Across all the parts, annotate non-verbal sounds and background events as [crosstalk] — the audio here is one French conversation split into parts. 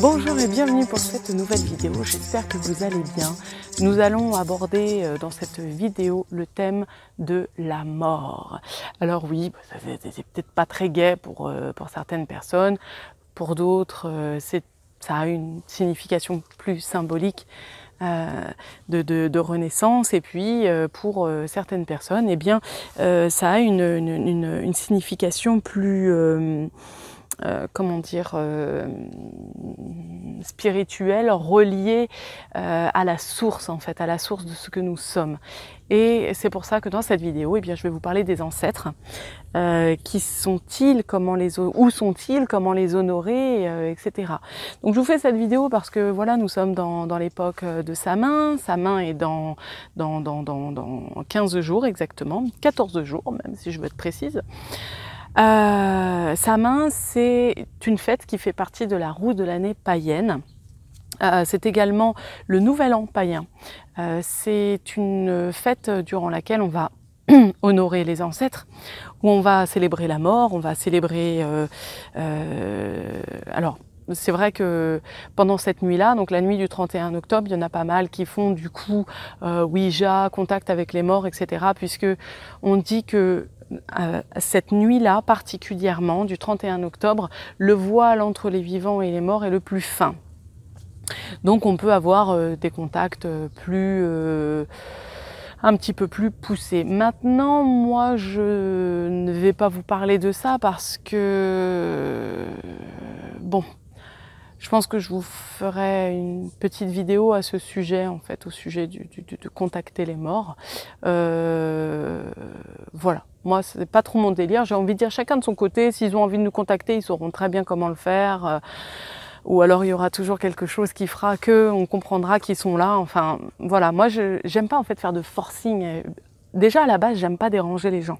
Bonjour et bienvenue pour cette nouvelle vidéo, j'espère que vous allez bien. Nous allons aborder euh, dans cette vidéo le thème de la mort. Alors oui, bah, c'est peut-être pas très gai pour, euh, pour certaines personnes, pour d'autres euh, ça a une signification plus symbolique de, renaissance et puis pour certaines personnes eh bien ça a une signification plus euh, comment dire, euh, spirituel relié euh, à la source en fait, à la source de ce que nous sommes. Et c'est pour ça que dans cette vidéo, eh bien, je vais vous parler des ancêtres. qui sont-ils Comment les où sont-ils Comment les honorer Etc. Donc je vous fais cette vidéo parce que voilà, nous sommes dans, dans l'époque de sa main. Sa main est dans dans, dans dans, dans 15 jours exactement, 14 jours même si je veux être précise. Euh, sa Samin, c'est une fête qui fait partie de la roue de l'année païenne. Euh, c'est également le Nouvel An païen. Euh, c'est une fête durant laquelle on va [clears throat] honorer les ancêtres, où on va célébrer la mort, on va célébrer... alors, c'est vrai que pendant cette nuit-là, donc la nuit du 31 octobre, il y en a pas mal qui font du coup Ouija, contact avec les morts, etc. Puisque on dit que cette nuit-là particulièrement, du 31 octobre, le voile entre les vivants et les morts est le plus fin. Donc on peut avoir euh, des contacts euh, plus... Euh, un petit peu plus poussés. Maintenant, moi, je ne vais pas vous parler de ça parce que... Bon, je pense que je vous ferai une petite vidéo à ce sujet, en fait, au sujet de contacter les morts. Euh, voilà. Moi, c'est pas trop mon délire. J'ai envie de dire chacun de son côté. S'ils ont envie de nous contacter, ils sauront très bien comment le faire. Euh, ou alors il y aura toujours quelque chose qui fera que on comprendra qu'ils sont là. Enfin, voilà. Moi, je j'aime pas en fait faire de forcing. Déjà à la base, j'aime pas déranger les gens.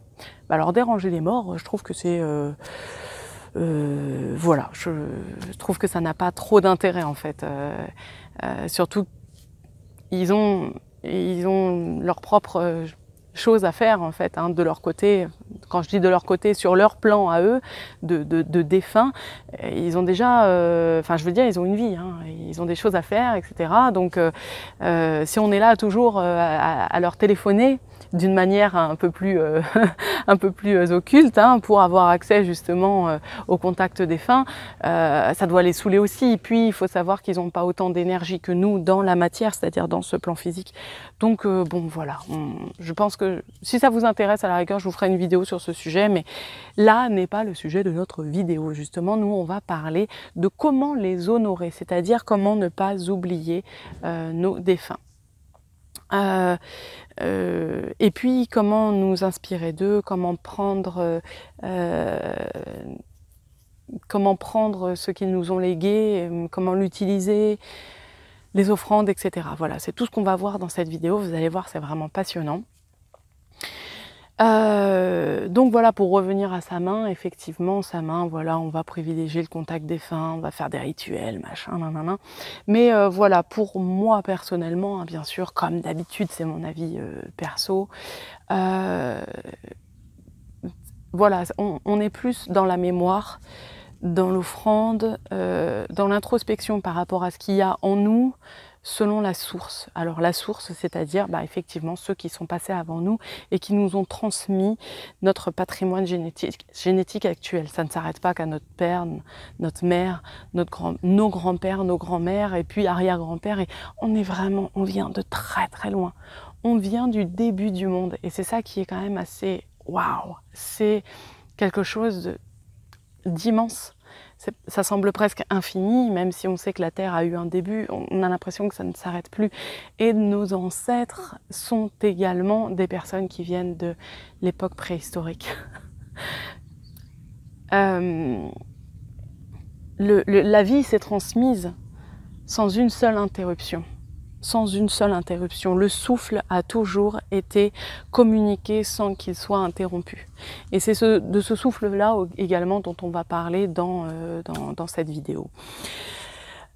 Bah, alors déranger les morts, je trouve que c'est euh, euh, voilà, je, trouve que ça n'a pas trop d'intérêt en fait. Euh, euh, surtout, ils ont, ils ont leurs propres choses à faire en fait, hein, de leur côté. Quand je dis de leur côté, sur leur plan à eux, de, de, de défunts, ils ont déjà, enfin je veux dire, ils ont une vie, hein, ils ont des choses à faire, etc. Donc si on est là toujours à leur téléphoner, d'une manière un peu plus, euh, [laughs] un peu plus euh, occulte hein, pour avoir accès justement euh, au contact des fins. ça doit les saouler aussi. Et puis il faut savoir qu'ils n'ont pas autant d'énergie que nous dans la matière, c'est-à-dire dans ce plan physique. Donc bon voilà, je pense que si ça vous intéresse à la rigueur, je vous ferai une vidéo sur ce sujet, mais là n'est pas le sujet de notre vidéo. Justement, nous on va parler de comment les honorer, c'est-à-dire comment ne pas oublier nos défunts. Euh, et puis comment nous inspirer d'eux, comment prendre, euh, comment prendre ce qu'ils nous ont légué, comment l'utiliser, les offrandes, etc. Voilà, c'est tout ce qu'on va voir dans cette vidéo. Vous allez voir, c'est vraiment passionnant. Euh, donc voilà, pour revenir à sa main, effectivement, sa main, voilà, on va privilégier le contact des fins, on va faire des rituels, machin, nan. Mais euh, voilà, pour moi personnellement, hein, bien sûr, comme d'habitude, c'est mon avis euh, perso. voilà, on, on, est plus dans la mémoire, dans l'offrande, dans l'introspection par rapport à ce qu'il y a en nous, selon la source. Alors la source, c'est-à-dire bah, effectivement ceux qui sont passés avant nous et qui nous ont transmis notre patrimoine génétique, génétique actuel. Ça ne s'arrête pas qu'à notre père, notre mère, notre grand, nos grands-pères, nos grands-mères et puis arrière-grand-père. Et on est vraiment, on vient de très très loin. On vient du début du monde et c'est ça qui est quand même assez waouh. C'est quelque chose d'immense ça semble presque infini, même si on sait que la Terre a eu un début, on a l'impression que ça ne s'arrête plus. Et nos ancêtres sont également des personnes qui viennent de l'époque préhistorique. [laughs] Euh, la vie s'est transmise sans une seule interruption sans une seule interruption. Le souffle a toujours été communiqué sans qu'il soit interrompu. Et c'est de ce souffle-là également dont on va parler dans, euh, cette vidéo.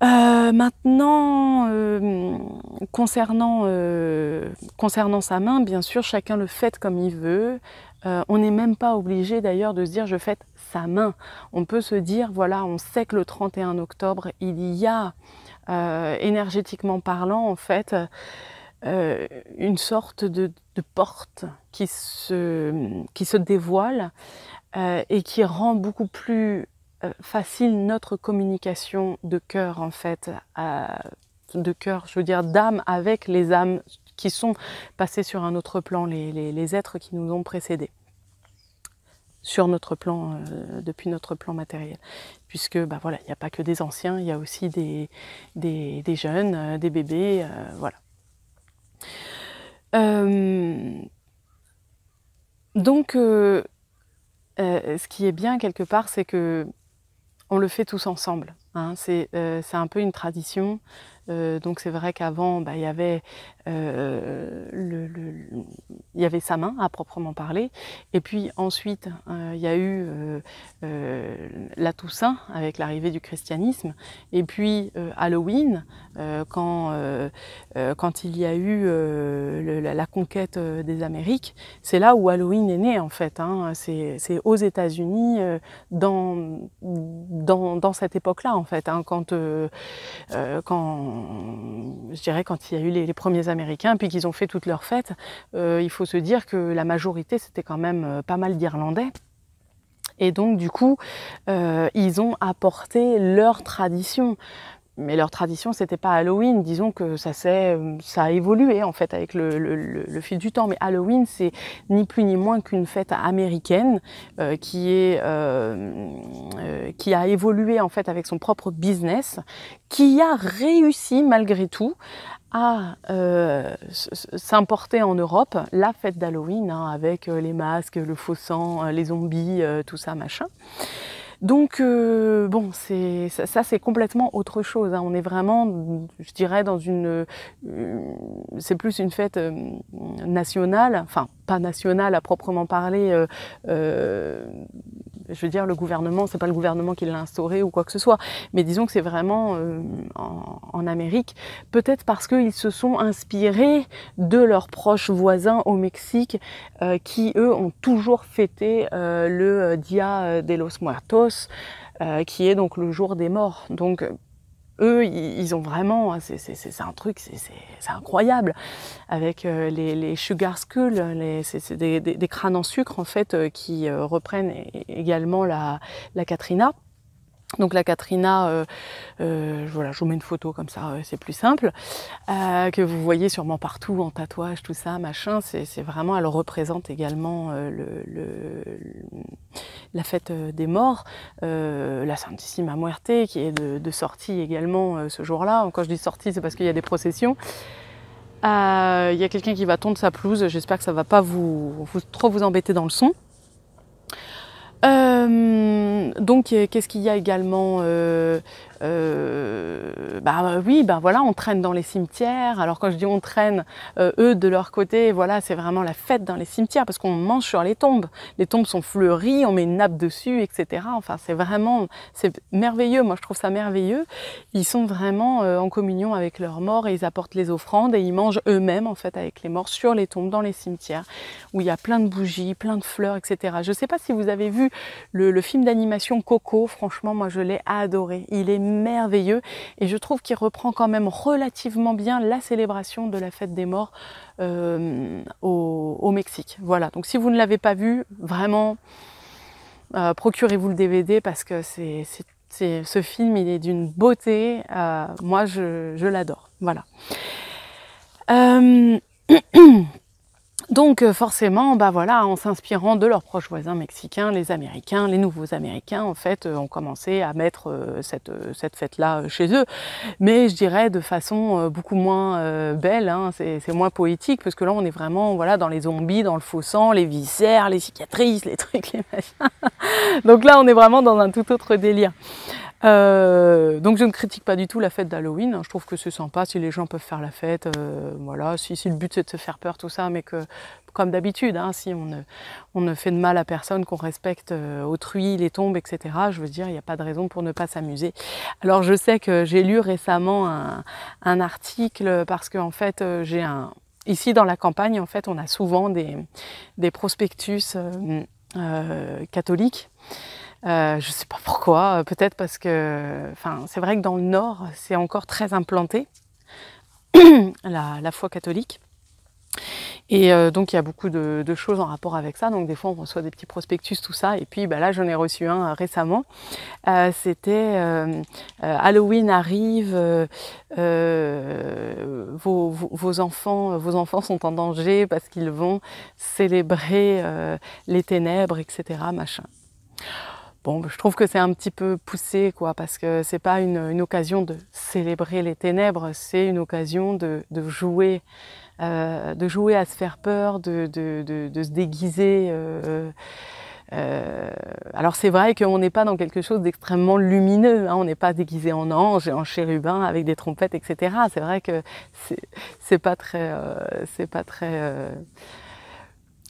Euh, maintenant, euh, concernant, concernant sa main, bien sûr, chacun le fait comme il veut. on n'est même pas obligé d'ailleurs de se dire je fête sa main. On peut se dire, voilà, on sait que le 31 octobre, il y a euh, énergétiquement parlant, en fait, euh, euh, une sorte de, porte qui se, qui se dévoile et qui rend beaucoup plus facile notre communication de cœur, en fait, de cœur, je veux dire d'âme avec les âmes qui sont passées sur un autre plan, les êtres qui nous ont précédés sur notre plan, euh, depuis notre plan matériel. Puisque bah, voilà, il n'y a pas que des anciens, il y a aussi des, des, jeunes, euh, des bébés, euh, voilà. donc ce qui est bien quelque part, c'est que on le fait tous ensemble. Hein. C'est un peu une tradition euh, donc c'est vrai qu'avant, bah, il y avait euh, le, il y avait sa main à proprement parler. Et puis ensuite, euh, il y a eu la Toussaint avec l'arrivée du christianisme. Et puis Halloween, quand, quand il y a eu la, conquête des Amériques, c'est là où Halloween est né en fait. Hein. C'est aux États-Unis, dans, dans, dans, cette époque-là en fait, hein, quand, quand je dirais, quand il y a eu les, premiers Américains, puis qu'ils ont fait toutes leurs fêtes, euh, il faut se dire que la majorité, c'était quand même euh, pas mal d'Irlandais. Et donc, du coup, euh, ils ont apporté leur tradition mais leur tradition, c'était pas Halloween. Disons que ça s'est, ça a évolué en fait avec le, fil du temps. Mais Halloween, c'est ni plus ni moins qu'une fête américaine euh, qui est, euh, euh, qui a évolué en fait avec son propre business, qui a réussi malgré tout à s'importer en Europe la fête d'Halloween hein, avec les masques, le faux sang, les zombies, tout ça machin. Donc euh, bon, c'est ça, c'est complètement autre chose. Hein. On est vraiment, je dirais, dans une, euh, c'est plus une fête euh, nationale, enfin pas nationale à proprement parler. je veux dire, le gouvernement, c'est pas le gouvernement qui l'a instauré ou quoi que ce soit, mais disons que c'est vraiment en, Amérique, peut-être parce qu'ils se sont inspirés de leurs proches voisins au Mexique, qui eux ont toujours fêté le Dia de los Muertos euh, qui est donc le jour des morts. Donc eux, ils ont vraiment, hein, c'est un truc, c'est incroyable, avec euh, les, sugar skulls, des, crânes en sucre en fait euh, qui reprennent également la Katrina. Donc la Katrina, euh, euh, voilà, je vous mets une photo comme ça, euh, c'est plus simple, que vous voyez sûrement partout en tatouage, tout ça, machin. C'est vraiment, elle représente également le, la fête des morts, la Santissima Muerte, qui est de, sortie également ce jour-là. Quand je dis sortie, c'est parce qu'il y a des processions. Il y a quelqu'un qui va tondre sa pelouse. J'espère que ça va pas vous, trop vous embêter dans le son. Euh, donc, euh, qu'est-ce qu'il y a également euh, euh, bah, oui, bah voilà, on traîne dans les cimetières. Alors quand je dis on traîne, euh, eux de leur côté, voilà, c'est vraiment la fête dans les cimetières parce qu'on mange sur les tombes. Les tombes sont fleuries, on met une nappe dessus, etc. Enfin, c'est vraiment, c'est merveilleux. Moi, je trouve ça merveilleux. Ils sont vraiment euh, en communion avec leurs morts et ils apportent les offrandes et ils mangent eux-mêmes en fait avec les morts sur les tombes dans les cimetières où il y a plein de bougies, plein de fleurs, etc. Je ne sais pas si vous avez vu le, le film d'animation Coco. Franchement, moi, je l'ai adoré. Il est merveilleux et je trouve qu'il reprend quand même relativement bien la célébration de la fête des morts euh, au, Mexique. Voilà, donc si vous ne l'avez pas vu, vraiment, euh, procurez-vous le DVD parce que c'est ce film, il est d'une beauté. Euh, moi, je, je l'adore. Voilà. [clears throat] Donc euh, forcément, bah voilà, en s'inspirant de leurs proches voisins mexicains, les Américains, les nouveaux Américains, en fait, euh, ont commencé à mettre euh, cette, fête-là chez eux. Mais je dirais de façon beaucoup moins belle, hein, c'est moins poétique, parce que là, on est vraiment voilà, dans les zombies, dans le faux sang, les viscères, les cicatrices, les trucs, les machins. [laughs] Donc là, on est vraiment dans un tout autre délire. Euh, donc je ne critique pas du tout la fête d'Halloween, hein. je trouve que c'est sympa si les gens peuvent faire la fête, euh, voilà, si, le but c'est de se faire peur, tout ça, mais que comme d'habitude, hein, si on ne, on ne, fait de mal à personne, qu'on respecte euh, autrui, les tombes, etc., je veux dire, il n'y a pas de raison pour ne pas s'amuser. Alors je sais que j'ai lu récemment un, article parce que en fait j'ai un... Ici dans la campagne, en fait, on a souvent des, des prospectus catholiques. Euh, je ne sais pas pourquoi, euh, peut-être parce que, enfin, c'est vrai que dans le Nord, c'est encore très implanté, [clears throat] la, foi catholique. Et euh, donc il y a beaucoup de, choses en rapport avec ça. Donc des fois on reçoit des petits prospectus, tout ça. Et puis bah là j'en ai reçu un récemment. C'était Halloween arrive, vos, vos, enfants, vos enfants sont en danger parce qu'ils vont célébrer les ténèbres, etc. Machin. Bon, je trouve que c'est un petit peu poussé, quoi, parce que c'est pas une, occasion de célébrer les ténèbres, c'est une occasion de, jouer, euh, de jouer à se faire peur, de, se déguiser. Euh, euh, alors c'est vrai qu'on n'est pas dans quelque chose d'extrêmement lumineux, hein. on n'est pas déguisé en ange et en chérubin avec des trompettes, etc. C'est vrai que c'est pas très, c'est pas très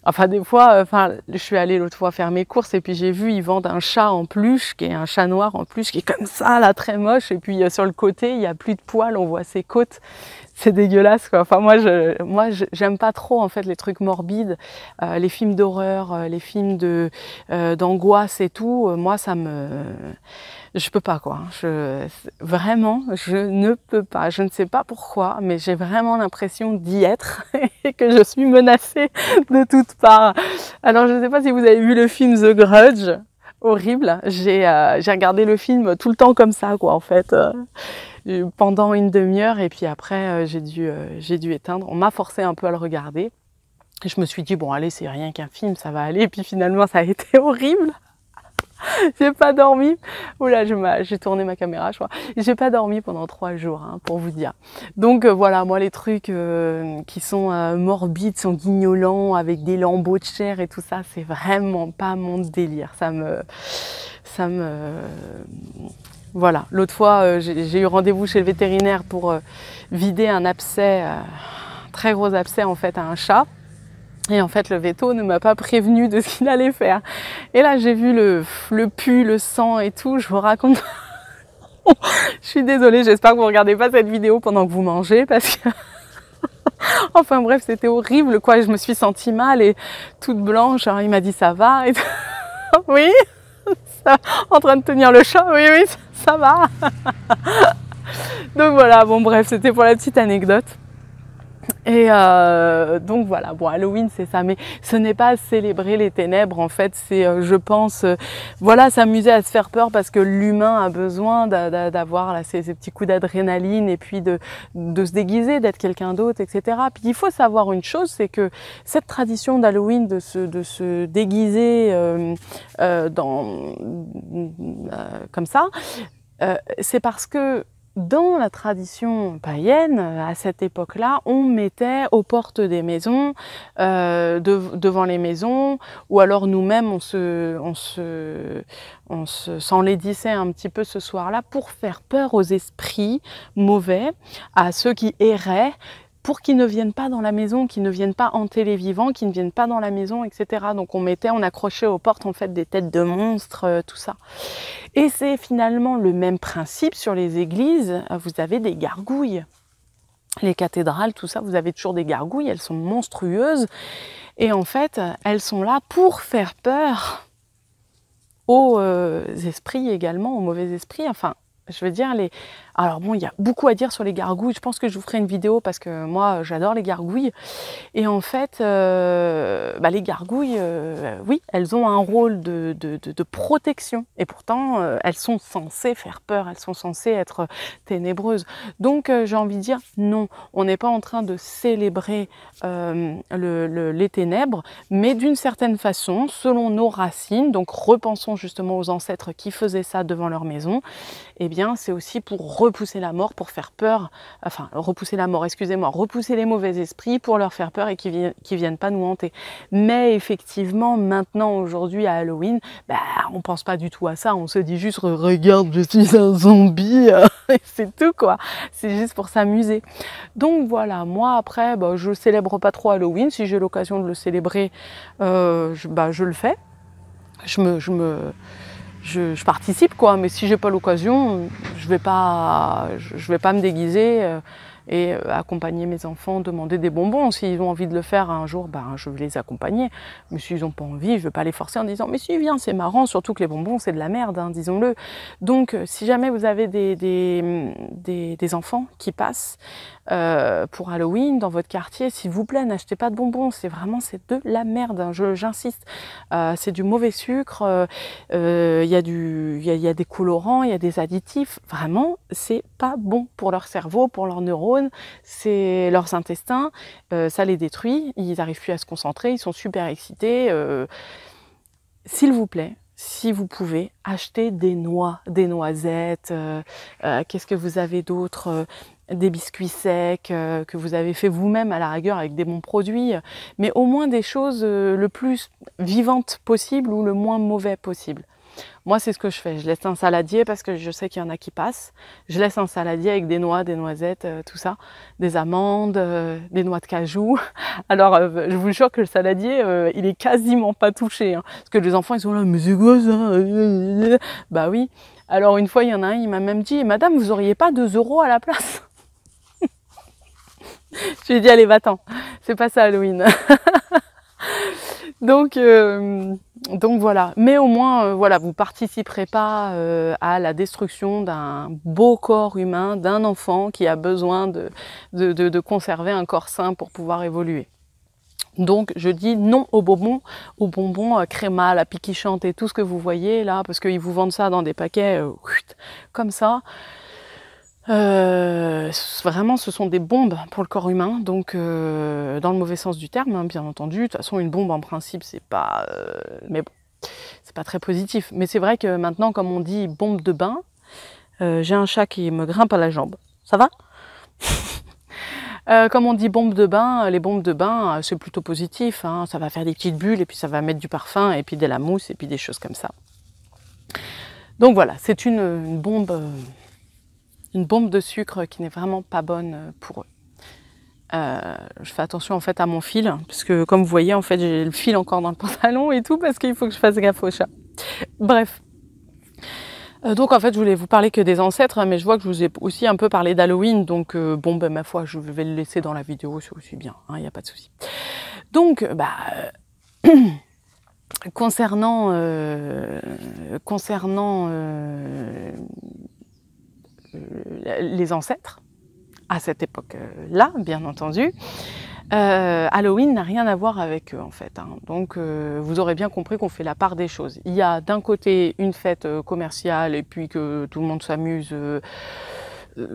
Enfin, des fois, euh, enfin, je suis allée l'autre fois faire mes courses et puis j'ai vu, ils vendent un chat en peluche, qui est un chat noir en peluche, qui est comme ça, là, très moche. Et puis, euh, sur le côté, il n'y a plus de poils, on voit ses côtes c'est dégueulasse quoi. Enfin moi je moi j'aime pas trop en fait les trucs morbides, euh, les films d'horreur, euh, les films de euh, d'angoisse et tout. Moi ça me je peux pas quoi. Je vraiment je ne peux pas. Je ne sais pas pourquoi, mais j'ai vraiment l'impression d'y être [laughs] et que je suis menacée de toutes parts. Alors je ne sais pas si vous avez vu le film The Grudge horrible. J'ai euh, regardé le film tout le temps comme ça, quoi, en fait pendant une demi-heure et puis après euh, j'ai dû, euh, j'ai dû éteindre. On m'a forcé un peu à le regarder. je me suis dit, bon allez, c'est rien qu'un film, ça va aller. Et puis finalement, ça a été [laughs] horrible. j'ai pas dormi. Oula, j'ai tourné ma caméra, je crois. J'ai pas dormi pendant trois jours, hein, pour vous dire. Donc euh, voilà, moi les trucs qui sont morbides, sont guignolants, avec des lambeaux de chair et tout ça, c'est vraiment pas mon délire. Ça me, ça me, voilà, l'autre fois, euh, j'ai eu rendez-vous chez le vétérinaire pour euh, vider un abcès, euh, un très gros abcès en fait, à un chat. Et en fait, le veto ne m'a pas prévenu de [laughs] ce qu'il allait faire. Et là, j'ai vu le, pu, le sang et tout. Je vous raconte. [laughs] je suis désolée, j'espère que vous ne regardez pas cette vidéo pendant que vous mangez parce que. [laughs] enfin bref, c'était horrible quoi. Je me suis sentie mal et toute blanche. il m'a dit ça va. oui en train de tenir le chat. Oui, oui, ça va. [laughs] Donc voilà, bon bref, c'était pour la petite anecdote. Et euh, donc voilà, bon Halloween c'est ça, mais ce n'est pas célébrer les ténèbres en fait, c'est euh, je pense, euh, voilà, s'amuser à se faire peur parce que l'humain a besoin d'avoir là ces, petits coups d'adrénaline et puis de, se déguiser, d'être quelqu'un d'autre, etc. Puis il faut savoir une chose, c'est que cette tradition d'Halloween de se, de se déguiser dans, comme ça, c'est parce que dans la tradition païenne, euh, à cette époque-là, on mettait aux portes des maisons, euh, devant les maisons, ou alors nous-mêmes, on se, on se, on s'enlaidissait un petit peu ce soir-là pour faire peur aux esprits mauvais, à ceux qui erraient pour qu'ils ne viennent pas dans la maison, qu'ils ne viennent pas hanter les vivants, qu'ils ne viennent pas dans la maison, etc. Donc on mettait, on accrochait aux portes en fait des têtes de monstres, euh, tout ça. Et c'est finalement le même principe sur les églises. Euh, vous avez des gargouilles. Les cathédrales, tout ça, vous avez toujours des gargouilles, elles sont monstrueuses. Et en fait, elles sont là pour faire peur aux euh, esprits également, aux mauvais esprits. Enfin, je veux dire, les, alors bon, il y a beaucoup à dire sur les gargouilles. Je pense que je vous ferai une vidéo parce que moi, j'adore les gargouilles. Et en fait, euh, bah, les gargouilles, euh, oui, elles ont un rôle de, protection. Et pourtant, euh, elles sont censées faire peur, elles sont censées être ténébreuses. Donc, j'ai envie de dire, non, on n'est pas en train de célébrer les ténèbres, mais d'une certaine façon, selon nos racines, donc repensons justement aux ancêtres qui faisaient ça devant leur maison, eh bien, c'est aussi pour repousser la mort pour faire peur, enfin repousser la mort, excusez-moi, repousser les mauvais esprits pour leur faire peur et qu'ils ne viennent pas nous hanter. Mais effectivement, maintenant, aujourd'hui, à Halloween, bah, on pense pas du tout à ça, on se dit juste regarde, je suis un zombie, euh, [laughs] et c'est tout quoi, c'est juste pour s'amuser. Donc voilà, moi après, bah, je célèbre pas trop Halloween, si j'ai l'occasion de le célébrer, euh, je, bah, je le fais. Je me, je me, je, participe, quoi. Mais si j'ai pas l'occasion, je vais pas, je, vais pas me déguiser euh, et euh, accompagner mes enfants, demander des bonbons. S'ils ont envie de le faire un jour, ben, je vais les accompagner. Mais s'ils ont pas envie, je vais pas les forcer en disant Mais si, viens, c'est marrant, surtout que les bonbons, c'est de la merde, hein, disons-le. Donc, euh, si jamais vous avez des, des, des, des enfants qui passent, euh, pour Halloween dans votre quartier. S'il vous plaît, n'achetez pas de bonbons. C'est vraiment de la merde. Hein, j'insiste. Euh, c'est du mauvais sucre. Il euh, y, a, des colorants, il y a des additifs. Vraiment, c'est pas bon pour leur cerveau, pour leurs neurones, c'est leurs intestins. ça les détruit. Ils n'arrivent plus à se concentrer. Ils sont super excités. S'il vous plaît, si vous pouvez, achetez des noix, des noisettes. Qu'est-ce que vous avez d'autre des biscuits secs euh, que vous avez fait vous-même à la rigueur avec des bons produits, mais au moins des choses euh, le plus vivantes possible ou le moins mauvais possible. Moi, c'est ce que je fais. Je laisse un saladier parce que je sais qu'il y en a qui passent. Je laisse un saladier avec des noix, des noisettes, euh, tout ça, des amandes, des noix de cajou. [laughs] Alors, je vous jure que le saladier, il est quasiment pas touché. Hein. parce que les enfants, ils sont là, mais c'est quoi ça Bah oui. Alors, une fois, il y en a un, il m'a même dit, Madame, vous auriez pas 2 euros à la place [laughs] je lui ai dit allez va-t'en, c'est pas ça Halloween. [laughs] donc euh, donc voilà, mais au moins euh, voilà, vous participerez pas euh, à la destruction d'un beau corps humain, d'un enfant qui a besoin de, de, conserver un corps sain pour pouvoir évoluer. Donc je dis non aux bonbons, aux bonbons à créma, à la piquichante et tout ce que vous voyez là, parce qu'ils vous vendent ça dans des paquets comme ça. Euh, vraiment, ce sont des bombes pour le corps humain, donc euh, dans le mauvais sens du terme, hein, bien entendu. De toute façon, une bombe en principe, c'est pas, euh, mais bon, c'est pas très positif. Mais c'est vrai que maintenant, comme on dit, bombe de bain, j'ai un chat qui me grimpe à la jambe. Ça va [laughs] Comme on dit bombe de bain, les bombes de bain, c'est plutôt positif. Hein. ça va faire des petites bulles et puis ça va mettre du parfum et puis de la mousse et puis des choses comme ça. Donc voilà, c'est une, une bombe une bombe de sucre qui n'est vraiment pas bonne euh, pour eux. Euh, je fais attention en fait à mon fil, parce que comme vous voyez, en fait, j'ai le fil encore dans le [laughs] pantalon et tout, parce qu'il faut que je fasse gaffe au chat. Bref. Euh, donc en fait, je voulais vous parler que des ancêtres, mais je vois que je vous ai aussi un peu parlé d'Halloween, donc bon, ben ma foi, je vais le laisser dans la vidéo, c'est aussi bien, il hein, n'y a pas de souci. Donc, bah, [clears throat] concernant, concernant euh, les ancêtres, à cette époque-là, bien entendu. Euh, Halloween n'a rien à voir avec eux en fait. Hein. Donc euh, vous aurez bien compris qu'on fait la part des choses. Il y a d'un côté une fête commerciale et puis que tout le monde s'amuse.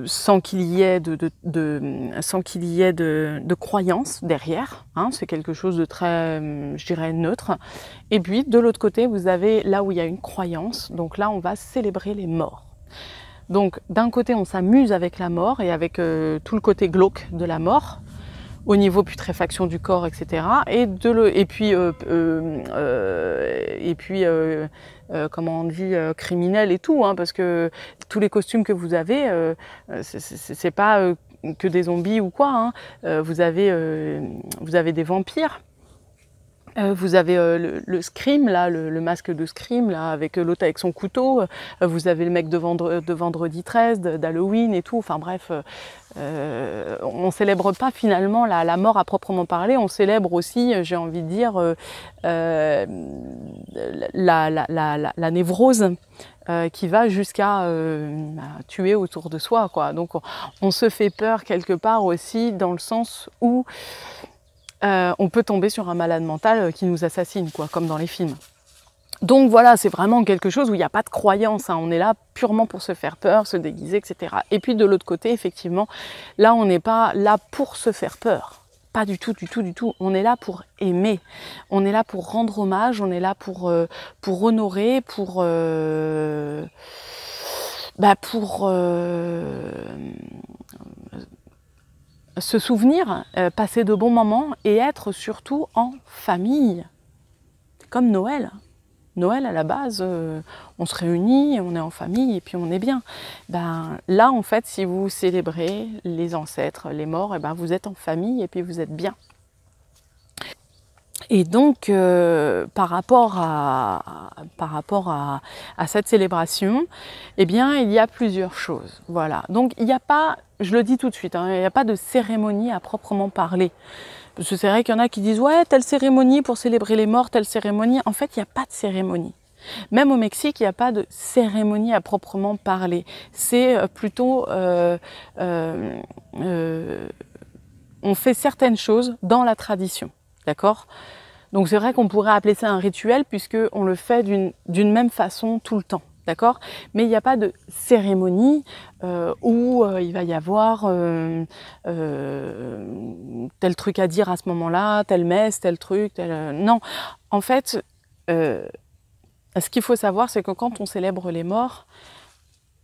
sans qu'il y ait de, de, qu'il y ait de, croyance derrière, hein. c'est quelque chose de très, je dirais, neutre. Et puis de l'autre côté, vous avez là où il y a une croyance. Donc là, on va célébrer les morts. Donc d'un côté, on s'amuse avec la mort et avec euh, tout le côté glauque de la mort au niveau putréfaction du corps, etc. Et, de le, et puis, euh, euh, euh et puis comment on dit, criminel et tout, hein, parce que tous les costumes que vous avez, c'est pas que des zombies ou quoi. Hein. vous avez des vampires, euh, vous avez euh, le, scream, là, le, masque de Scream là, avec euh, l'autre avec son couteau. vous avez le mec de, vendredi 13, d'Halloween et tout. Enfin bref, on on célèbre pas finalement la, mort à proprement parler. On célèbre aussi, j'ai envie de dire, la, névrose. qui va jusqu'à bah, tuer autour de soi. Donc on se fait peur quelque part aussi dans le sens où euh, on peut tomber sur un malade mental euh, qui nous assassine, quoi, comme dans les films. Donc voilà, c'est vraiment quelque chose où il n'y a pas de croyance, hein. on est là purement pour se faire peur, se déguiser, etc. Et puis de l'autre côté, effectivement, là on n'est pas là pour se faire peur. Pas du tout, du tout, du tout. On est là pour aimer. On est là pour rendre hommage, on est là pour, euh, pour honorer, pour... Bah, pour se souvenir, euh, passer de bons moments et être surtout en famille, comme Noël. Noël, à la base, euh, on se réunit, on est en famille et puis on est bien. Ben, là, en fait, si vous célébrez les ancêtres, les morts, et eh ben, vous êtes en famille et puis vous êtes bien. Et donc, euh, par rapport, à, par rapport à, cette célébration, et eh bien, il y a plusieurs choses. Voilà. Donc, il n'y a pas je le dis tout de suite, hein, il n'y a pas de cérémonie à proprement parler. Parce que c'est vrai qu'il y en a qui disent ouais, telle cérémonie pour célébrer les morts, telle cérémonie. En fait, il n'y a pas de cérémonie. Même au Mexique, il n'y a pas de cérémonie à proprement parler. C'est euh, plutôt euh, euh, on fait certaines choses dans la tradition, d'accord Donc c'est vrai qu'on pourrait appeler ça un rituel puisqu'on le fait d'une même façon tout le temps d'accord Mais il n'y a pas de cérémonie euh, où euh, il va y avoir euh, tel truc à dire à ce moment-là, telle messe, tel truc, Non, en fait, ce qu'il faut savoir, c'est que quand on célèbre les morts,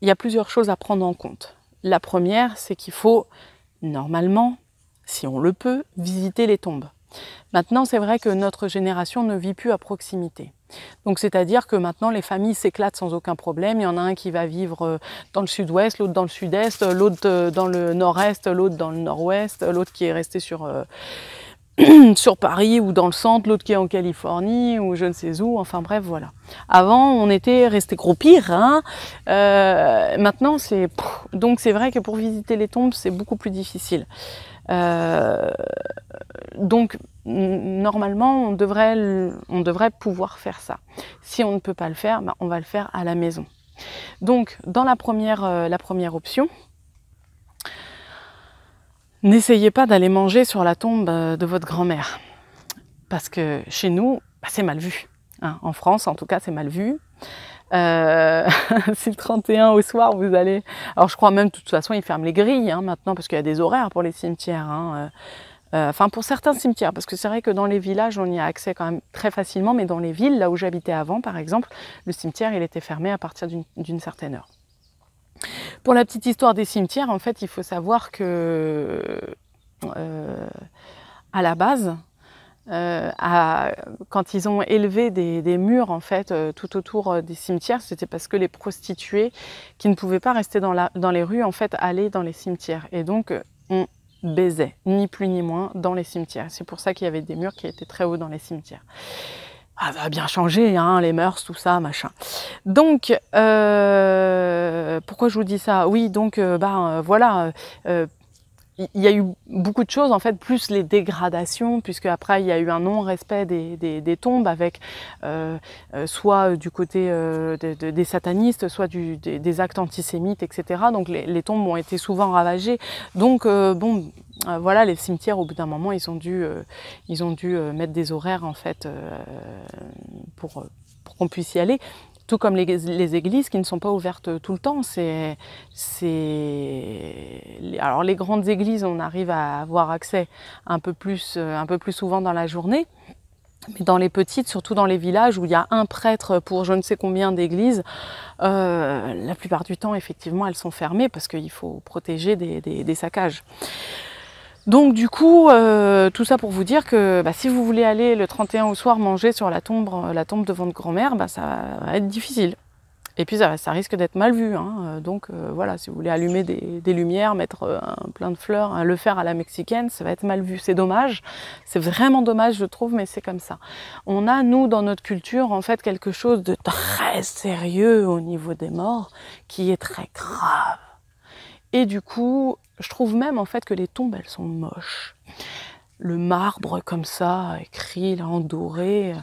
il y a plusieurs choses à prendre en compte. La première, c'est qu'il faut, normalement, si on le peut, visiter les tombes. Maintenant, c'est vrai que notre génération ne vit plus à proximité. Donc c'est-à-dire que maintenant les familles s'éclatent sans aucun problème. Il y en a un qui va vivre euh, dans le sud-ouest, l'autre dans le sud-est, l'autre euh, dans le nord-est, l'autre dans le nord-ouest, l'autre qui est resté sur euh, [clears throat] sur Paris ou dans le centre, l'autre qui est en Californie ou je ne sais où, enfin bref, voilà. Avant, on était resté groupir, hein maintenant, c'est... Donc c'est vrai que pour visiter les tombes, c'est beaucoup plus difficile donc normalement, on devrait, on devrait pouvoir faire ça. Si on ne peut pas le faire, bah, on va le faire à la maison. Donc, dans la première, euh, la première option, n'essayez pas d'aller manger sur la tombe euh, de votre grand-mère. Parce que chez nous, bah, c'est mal vu. Hein. En France, en tout cas, c'est mal vu. Euh, [laughs] si le 31 au soir vous allez, alors je crois même de toute façon ils ferment les grilles hein, maintenant parce qu'il y a des horaires pour les cimetières. Hein, euh, enfin pour certains cimetières, parce que c'est vrai que dans les villages, on y a accès quand même très facilement, mais dans les villes, là où j'habitais avant, par exemple, le cimetière, il était fermé à partir d'une certaine heure. Pour la petite histoire des cimetières, en fait, il faut savoir que euh, à la base, euh, quand ils ont élevé des, murs en fait tout autour des cimetières, c'était parce que les prostituées qui ne pouvaient pas rester dans, dans les rues en fait allaient dans les cimetières. Et donc baisaient, ni plus ni moins, dans les cimetières. C'est pour ça qu'il y avait des murs qui étaient très hauts dans les cimetières. Ah, ça bien changé, hein, les mœurs, tout ça, machin. Donc, euh, pourquoi je vous dis ça Oui, donc, bah, voilà, il y a eu beaucoup de choses en fait, plus les dégradations, puisque après il y a eu un non-respect des, tombes avec euh, euh, soit du côté euh, des satanistes, soit des, actes antisémites, etc. Donc les, tombes ont été souvent ravagées. Donc euh, bon, voilà, les cimetières au bout d'un moment ils ont dû, ils ont dû mettre des horaires en fait pour qu'on puisse y aller tout comme les, églises qui ne sont pas ouvertes tout le temps. C'est, alors les grandes églises, on arrive à avoir accès un peu plus, euh, un peu plus souvent dans la journée. Mais dans les petites, surtout dans les villages où il y a un prêtre pour je ne sais combien d'églises, euh, la plupart du temps, effectivement, elles sont fermées parce qu'il faut protéger des, des saccages. Donc du coup, euh, tout ça pour vous dire que bah, si vous voulez aller le 31 au soir manger sur la tombe, euh, la tombe de votre grand-mère, bah, ça va être difficile. Et puis ça, risque d'être mal vu. Hein. Euh, donc voilà, si vous voulez allumer des, lumières, mettre plein de fleurs, le faire à la mexicaine, ça va être mal vu. C'est dommage. C'est vraiment dommage, je trouve, mais c'est comme ça. On a, nous, dans notre culture, en fait, quelque chose de très sérieux au niveau des morts, qui est très grave. Et du coup, je trouve même en fait que les tombes, elles sont moches. Le marbre comme ça, écrit là en doré,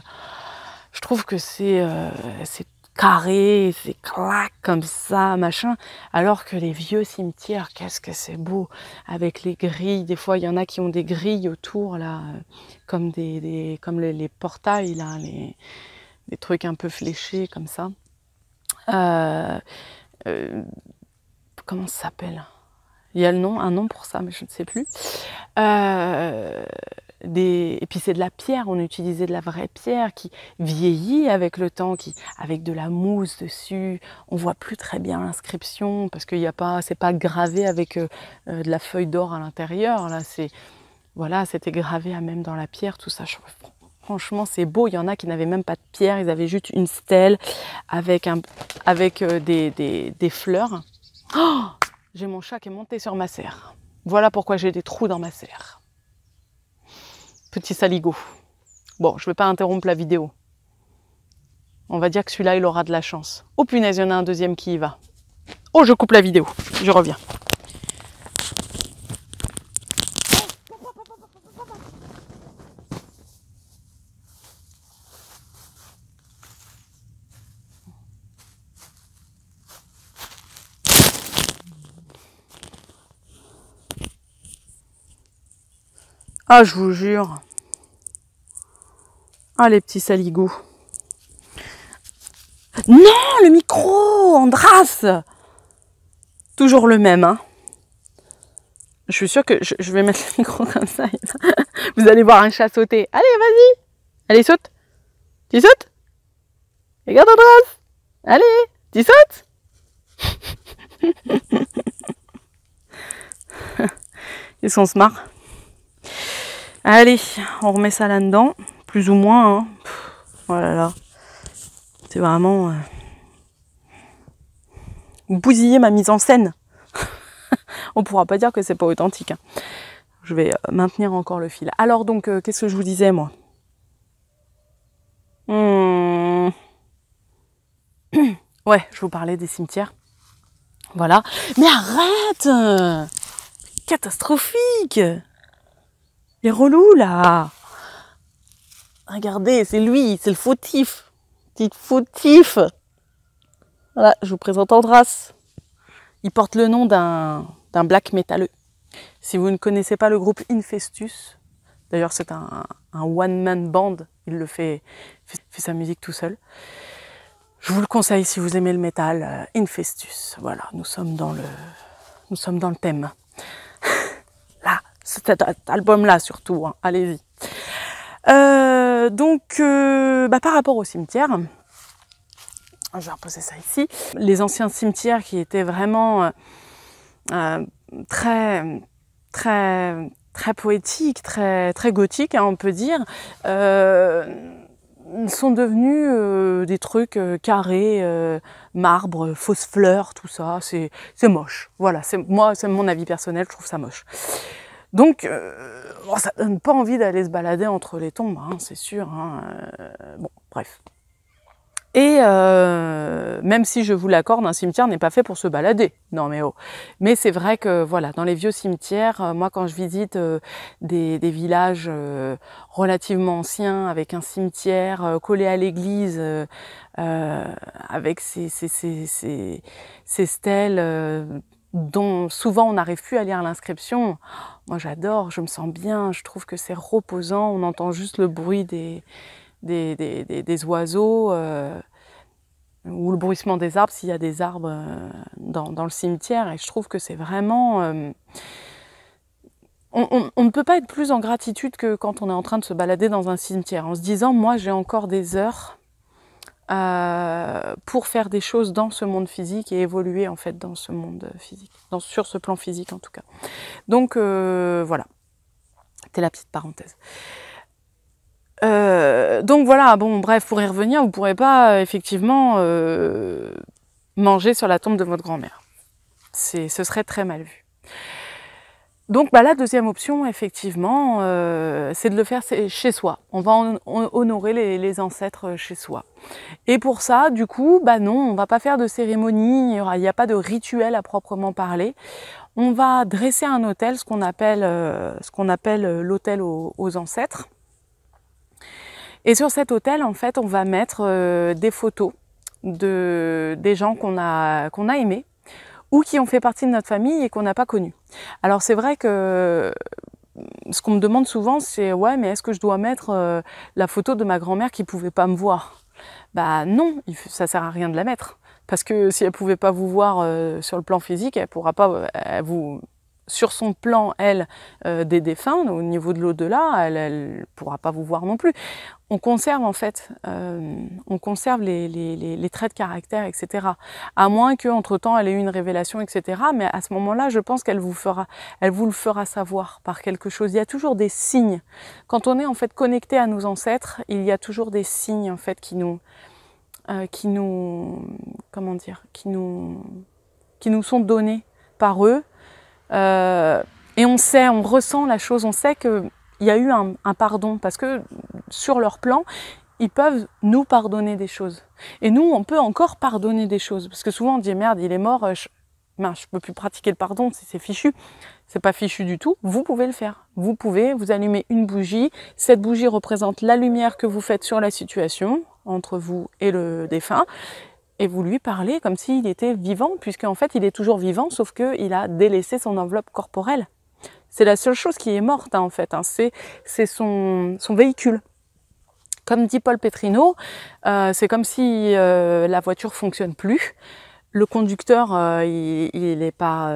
je trouve que c'est euh, c'est carré, c'est clac comme ça, machin. Alors que les vieux cimetières, qu'est-ce que c'est beau avec les grilles. Des fois, il y en a qui ont des grilles autour là, comme des, comme les, portails là, les, des trucs un peu fléchés comme ça. Euh, euh, comment ça s'appelle il y a le nom, un nom pour ça, mais je ne sais plus. Euh, et puis c'est de la pierre, on utilisait de la vraie pierre qui vieillit avec le temps, qui avec de la mousse dessus. On voit plus très bien l'inscription parce qu'il n'y a pas, c'est pas gravé avec euh, euh, de la feuille d'or à l'intérieur. Là, c'est voilà, c'était gravé à même dans la pierre, tout ça. Franchement, c'est beau. Il y en a qui n'avaient même pas de pierre, ils avaient juste une stèle avec, un, avec des, des fleurs. Oh j'ai mon chat qui est monté sur ma serre. Voilà pourquoi j'ai des trous dans ma serre. Petit saligo. Bon, je ne vais pas interrompre la vidéo. On va dire que celui-là, il aura de la chance. Oh punaise, il y en a un deuxième qui y va. Oh, je coupe la vidéo. Je reviens. Ah, je vous jure. Ah, les petits saligots. Non, le micro, Andras Toujours le même, hein. Je suis sûr que je, vais mettre le micro comme ça. [laughs] Vous allez voir un chat sauter. Allez, vas-y Allez, saute Tu sautes Regarde Andras Allez Tu sautes [laughs] Ils sont smart. Allez, on remet ça là-dedans, plus ou moins. Voilà, hein. oh là c'est vraiment... Euh, vous bousillez ma mise en scène. [laughs] on pourra pas dire que c'est pas authentique. Hein. Je vais euh, maintenir encore le fil. Alors donc, euh, qu'est-ce que je vous disais moi hmm. [clears throat] Ouais, je vous parlais des cimetières. Voilà. Mais arrête Catastrophique il est relou là. Regardez, c'est lui, c'est le fautif. petite fautif. Voilà, je vous présente Andras. Il porte le nom d'un black métalleux. Si vous ne connaissez pas le groupe Infestus, d'ailleurs c'est un, one-man band, il le fait, fait, sa musique tout seul. Je vous le conseille si vous aimez le métal, euh, Infestus. Voilà, nous sommes dans le, nous sommes dans le thème cet album-là surtout, hein. allez-y. Euh, donc, euh, bah, par rapport au cimetière, je vais reposer ça ici, les anciens cimetières qui étaient vraiment euh, très, très, très poétiques, très, très gothiques, hein, on peut dire, sont devenus des trucs carrés, marbre, fausses fleurs, tout ça. C'est moche. Voilà, moi, c'est mon avis personnel, je trouve ça moche. Donc, euh, ça donne pas envie d'aller se balader entre les tombes, hein, c'est sûr. Hein, euh, bon, bref. Et euh, même si je vous l'accorde, un cimetière n'est pas fait pour se balader. Non mais oh. Mais c'est vrai que voilà, dans les vieux cimetières, euh, moi quand je visite des, villages relativement anciens avec un cimetière collé à l'église, avec ses, ses stèles dont souvent on n'arrive plus à lire l'inscription. Moi j'adore, je me sens bien, je trouve que c'est reposant, on entend juste le bruit des, oiseaux euh, ou le bruissement des arbres s'il y a des arbres euh, dans, le cimetière. Et je trouve que c'est vraiment... Euh, on ne peut pas être plus en gratitude que quand on est en train de se balader dans un cimetière en se disant moi j'ai encore des heures euh, pour faire des choses dans ce monde physique et évoluer en fait dans ce monde physique, dans, sur ce plan physique en tout cas. Donc euh, voilà, c'était la petite parenthèse. Euh, donc voilà, bon bref, pour y revenir, vous ne pourrez pas effectivement manger sur la tombe de votre grand-mère. Ce serait très mal vu. Donc bah, la deuxième option, effectivement, euh, c'est de le faire chez soi. On va honorer les, ancêtres euh, chez soi. Et pour ça, du coup, bah non, on va pas faire de cérémonie, il n'y a pas de rituel à proprement parler. On va dresser un hôtel, ce qu'on appelle, euh, l'hôtel aux, ancêtres. Et sur cet hôtel, en fait, on va mettre des photos de, des gens qu'on a aimés ou qui ont fait partie de notre famille et qu'on n'a pas connu. Alors c'est vrai que ce qu'on me demande souvent, c'est ouais, mais est-ce que je dois mettre euh, la photo de ma grand-mère qui ne pouvait pas me voir Bah non, ça sert à rien de la mettre parce que si elle pouvait pas vous voir euh, sur le plan physique, elle pourra pas, euh, vous, sur son plan, elle, euh, des défunts, au niveau de l'au-delà, elle ne pourra pas vous voir non plus. On conserve en fait, euh, on conserve les, traits de caractère, etc. À moins qu'entre-temps elle ait eu une révélation, etc. Mais à ce moment-là, je pense qu'elle vous, le fera savoir par quelque chose. Il y a toujours des signes. Quand on est en fait connecté à nos ancêtres, il y a toujours des signes en fait qui nous, euh, qui nous, comment dire, qui nous sont donnés par eux euh, et on sait, on ressent la chose, on sait qu'il y a eu un, pardon, parce que sur leur plan, ils peuvent nous pardonner des choses. Et nous, on peut encore pardonner des choses, parce que souvent on dit merde, il est mort, euh, je, ne peux plus pratiquer le pardon, c'est fichu. C'est pas fichu du tout. Vous pouvez le faire. Vous pouvez, vous allumez une bougie. Cette bougie représente la lumière que vous faites sur la situation entre vous et le défunt et vous lui parlez comme s'il était vivant, puisqu'en fait il est toujours vivant, sauf qu'il a délaissé son enveloppe corporelle. C'est la seule chose qui est morte hein, en fait, hein. c'est son, véhicule. Comme dit Paul Petrino, euh, c'est comme si euh, la voiture fonctionne plus. Le conducteur, euh, il n'est pas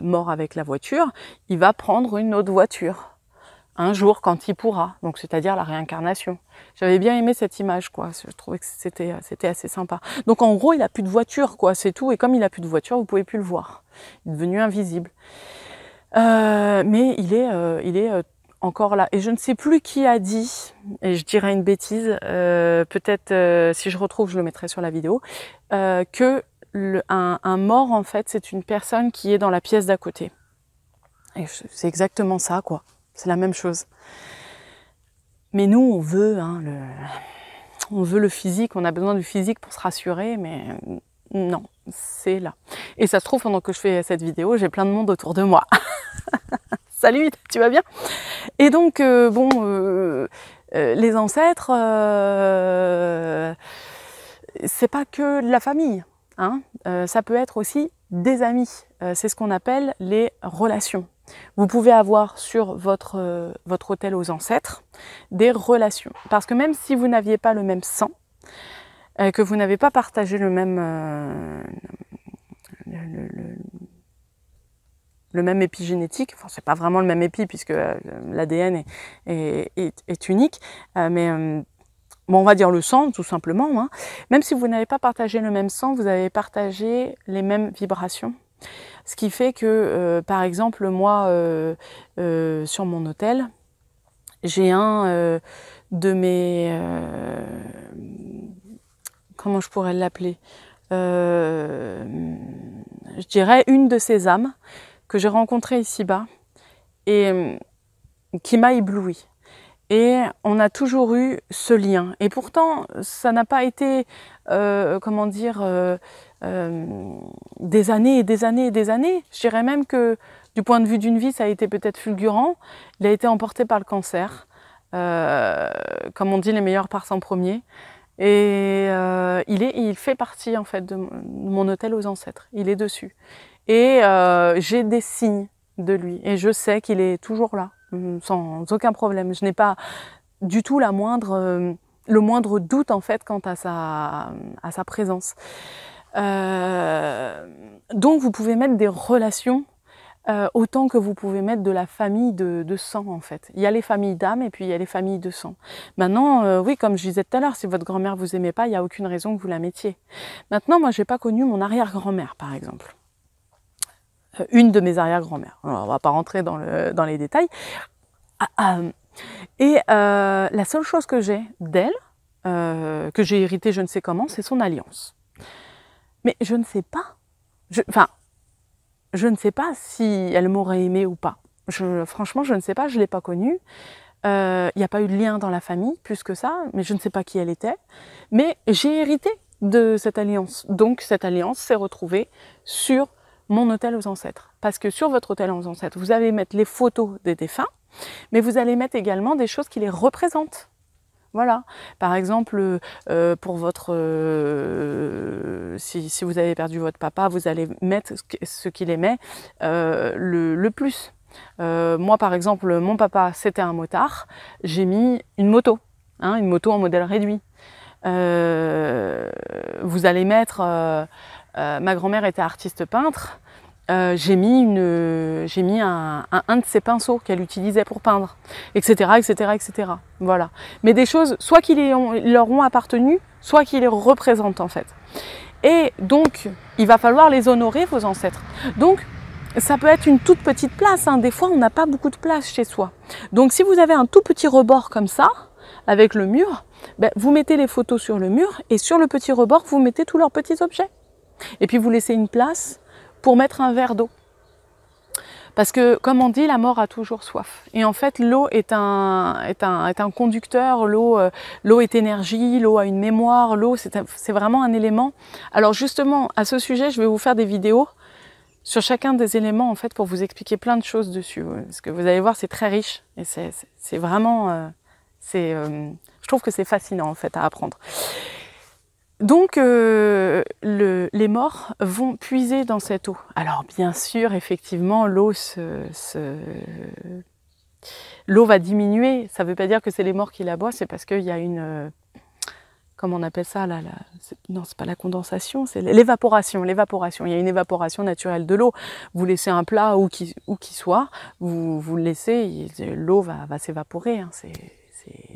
mort avec la voiture, il va prendre une autre voiture un jour quand il pourra, donc c'est-à-dire la réincarnation. J'avais bien aimé cette image, quoi. Je trouvais que euh, c'était assez sympa. Donc en gros, il a plus de voiture, quoi, c'est tout. Et comme il a plus de voiture, vous pouvez plus le voir. Il est devenu invisible. Euh, mais il est euh, il est encore là. Et je ne sais plus qui a dit, et je dirais une bêtise, peut-être si je retrouve, je le mettrai sur la vidéo, que un, un mort en fait, c'est une personne qui est dans la pièce d'à côté. Et c'est exactement ça, quoi. C'est la même chose. Mais nous, on veut, hein, le, on veut le physique, on a besoin du physique pour se rassurer, mais non, c'est là. Et ça se trouve, pendant que je fais cette vidéo, j'ai plein de monde autour de moi. [laughs] Salut, tu vas bien Et donc, euh, bon, euh, euh, les ancêtres, c'est pas que de la famille, hein. ça peut être aussi des amis. c'est ce qu'on appelle les relations. Vous pouvez avoir sur euh, votre, hôtel aux ancêtres des relations. Parce que même si vous n'aviez pas le même sang, euh, que vous n'avez pas partagé le même, euh, le, même épigénétique, enfin c'est pas vraiment le même épi puisque l'ADN est, unique, mais Bon, on va dire le sang tout simplement. Hein. Même si vous n'avez pas partagé le même sang, vous avez partagé les mêmes vibrations. Ce qui fait que, euh, par exemple, moi, euh, euh, sur mon hôtel, j'ai un de mes... comment je pourrais l'appeler Je dirais une de ces âmes que j'ai rencontrées ici-bas et qui m'a ébloui. Et on a toujours eu ce lien. Et pourtant, ça n'a pas été, comment dire, euh, des années et des années et des années. Je dirais même que du point de vue d'une vie, ça a été peut-être fulgurant. Il a été emporté par le cancer. Euh, comme on dit, les meilleurs partent en premier. Et euh, il, est, il fait partie en fait de mon hôtel aux ancêtres. Il est dessus. Et j'ai des signes de lui. Et je sais qu'il est toujours là, hum, sans aucun problème. Je n'ai pas du tout la moindre, le moindre doute en fait quant à sa, à sa présence. Euh, donc vous pouvez mettre des relations euh, autant que vous pouvez mettre de la famille de, sang en fait. Il y a les familles d'âme et puis il y a les familles de sang. Maintenant, euh, oui, comme je disais tout à l'heure, si votre grand-mère vous aimait pas, il n'y a aucune raison que vous la mettiez. Maintenant, moi, je n'ai pas connu mon arrière-grand-mère, par exemple. une de mes arrière-grand-mères. On va pas rentrer dans, les détails. Ah, ah, et la seule chose que j'ai d'elle, que j'ai héritée je ne sais comment, c'est son alliance. Mais je ne sais pas. Je, enfin, je ne sais pas si elle m'aurait aimé ou pas. franchement, je ne sais pas, je ne l'ai pas connue. Il euh, n'y a pas eu de lien dans la famille, plus que ça, mais je ne sais pas qui elle était. Mais j'ai hérité de cette alliance. Donc cette alliance s'est retrouvée sur mon hôtel aux ancêtres. Parce que sur votre hôtel aux ancêtres, vous allez mettre les photos des défunts, mais vous allez mettre également des choses qui les représentent. Voilà. Par exemple, euh, pour votre, euh, si, vous avez perdu votre papa, vous allez mettre ce qu'il aimait euh, le, plus. moi, par exemple, mon papa, c'était un motard. J'ai mis une moto, hein, une moto en modèle réduit. vous allez mettre, ma grand-mère était artiste peintre. Euh, j'ai mis, une, j'ai mis un, un, de ses pinceaux qu'elle utilisait pour peindre, etc., etc., etc. Voilà. Mais des choses, soit qui leur ont appartenu, soit qu'ils les représentent en fait. Et donc, il va falloir les honorer, vos ancêtres. Donc, ça peut être une toute petite place. Hein. Des fois, on n'a pas beaucoup de place chez soi. Donc, si vous avez un tout petit rebord comme ça, avec le mur, ben, vous mettez les photos sur le mur et sur le petit rebord, vous mettez tous leurs petits objets. Et puis, vous laissez une place pour mettre un verre d'eau. Parce que, comme on dit, la mort a toujours soif. Et en fait, l'eau est un, est, un, conducteur, euh, l'eau est énergie, l'eau a une mémoire, l'eau, c'est vraiment un élément. Alors justement, à ce sujet, je vais vous faire des vidéos sur chacun des éléments, en fait, pour vous expliquer plein de choses dessus. Ce que vous allez voir, c'est très riche. Et c'est vraiment... Euh, euh, je trouve que c'est fascinant, en fait, à apprendre. Donc euh, les morts vont puiser dans cette eau. Alors bien sûr, effectivement, l'eau va diminuer. Ça ne veut pas dire que c'est les morts qui la boivent, c'est parce qu'il y a une euh, comment on appelle ça là, ce Non, c'est pas la condensation, c'est l'évaporation. L'évaporation. Il y a une évaporation naturelle de l'eau. Vous laissez un plat où qu'il soit, vous, le laissez, l'eau va, s'évaporer. Hein, c'est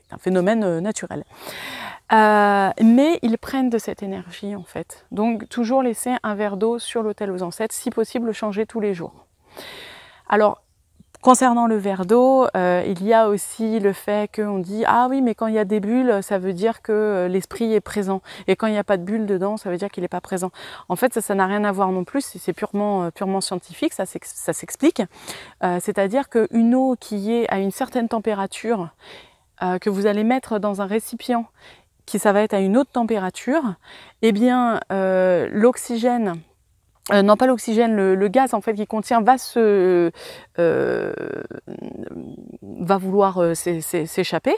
c'est un phénomène euh, naturel. Euh, mais ils prennent de cette énergie en fait. Donc toujours laisser un verre d'eau sur l'autel aux ancêtres, si possible changer tous les jours. Alors Concernant le verre d'eau, euh, il y a aussi le fait qu'on dit ah oui mais quand il y a des bulles, ça veut dire que l'esprit est présent et quand il n'y a pas de bulles dedans, ça veut dire qu'il n'est pas présent. En fait ça n'a rien à voir non plus, c'est purement scientifique, ça s'explique. C'est-à-dire qu'une eau qui est à une certaine température euh, que vous allez mettre dans un récipient qui ça va être à une haute température, eh bien euh, l'oxygène euh, non, pas l'oxygène, le, gaz en fait qui contient va se va vouloir s'échapper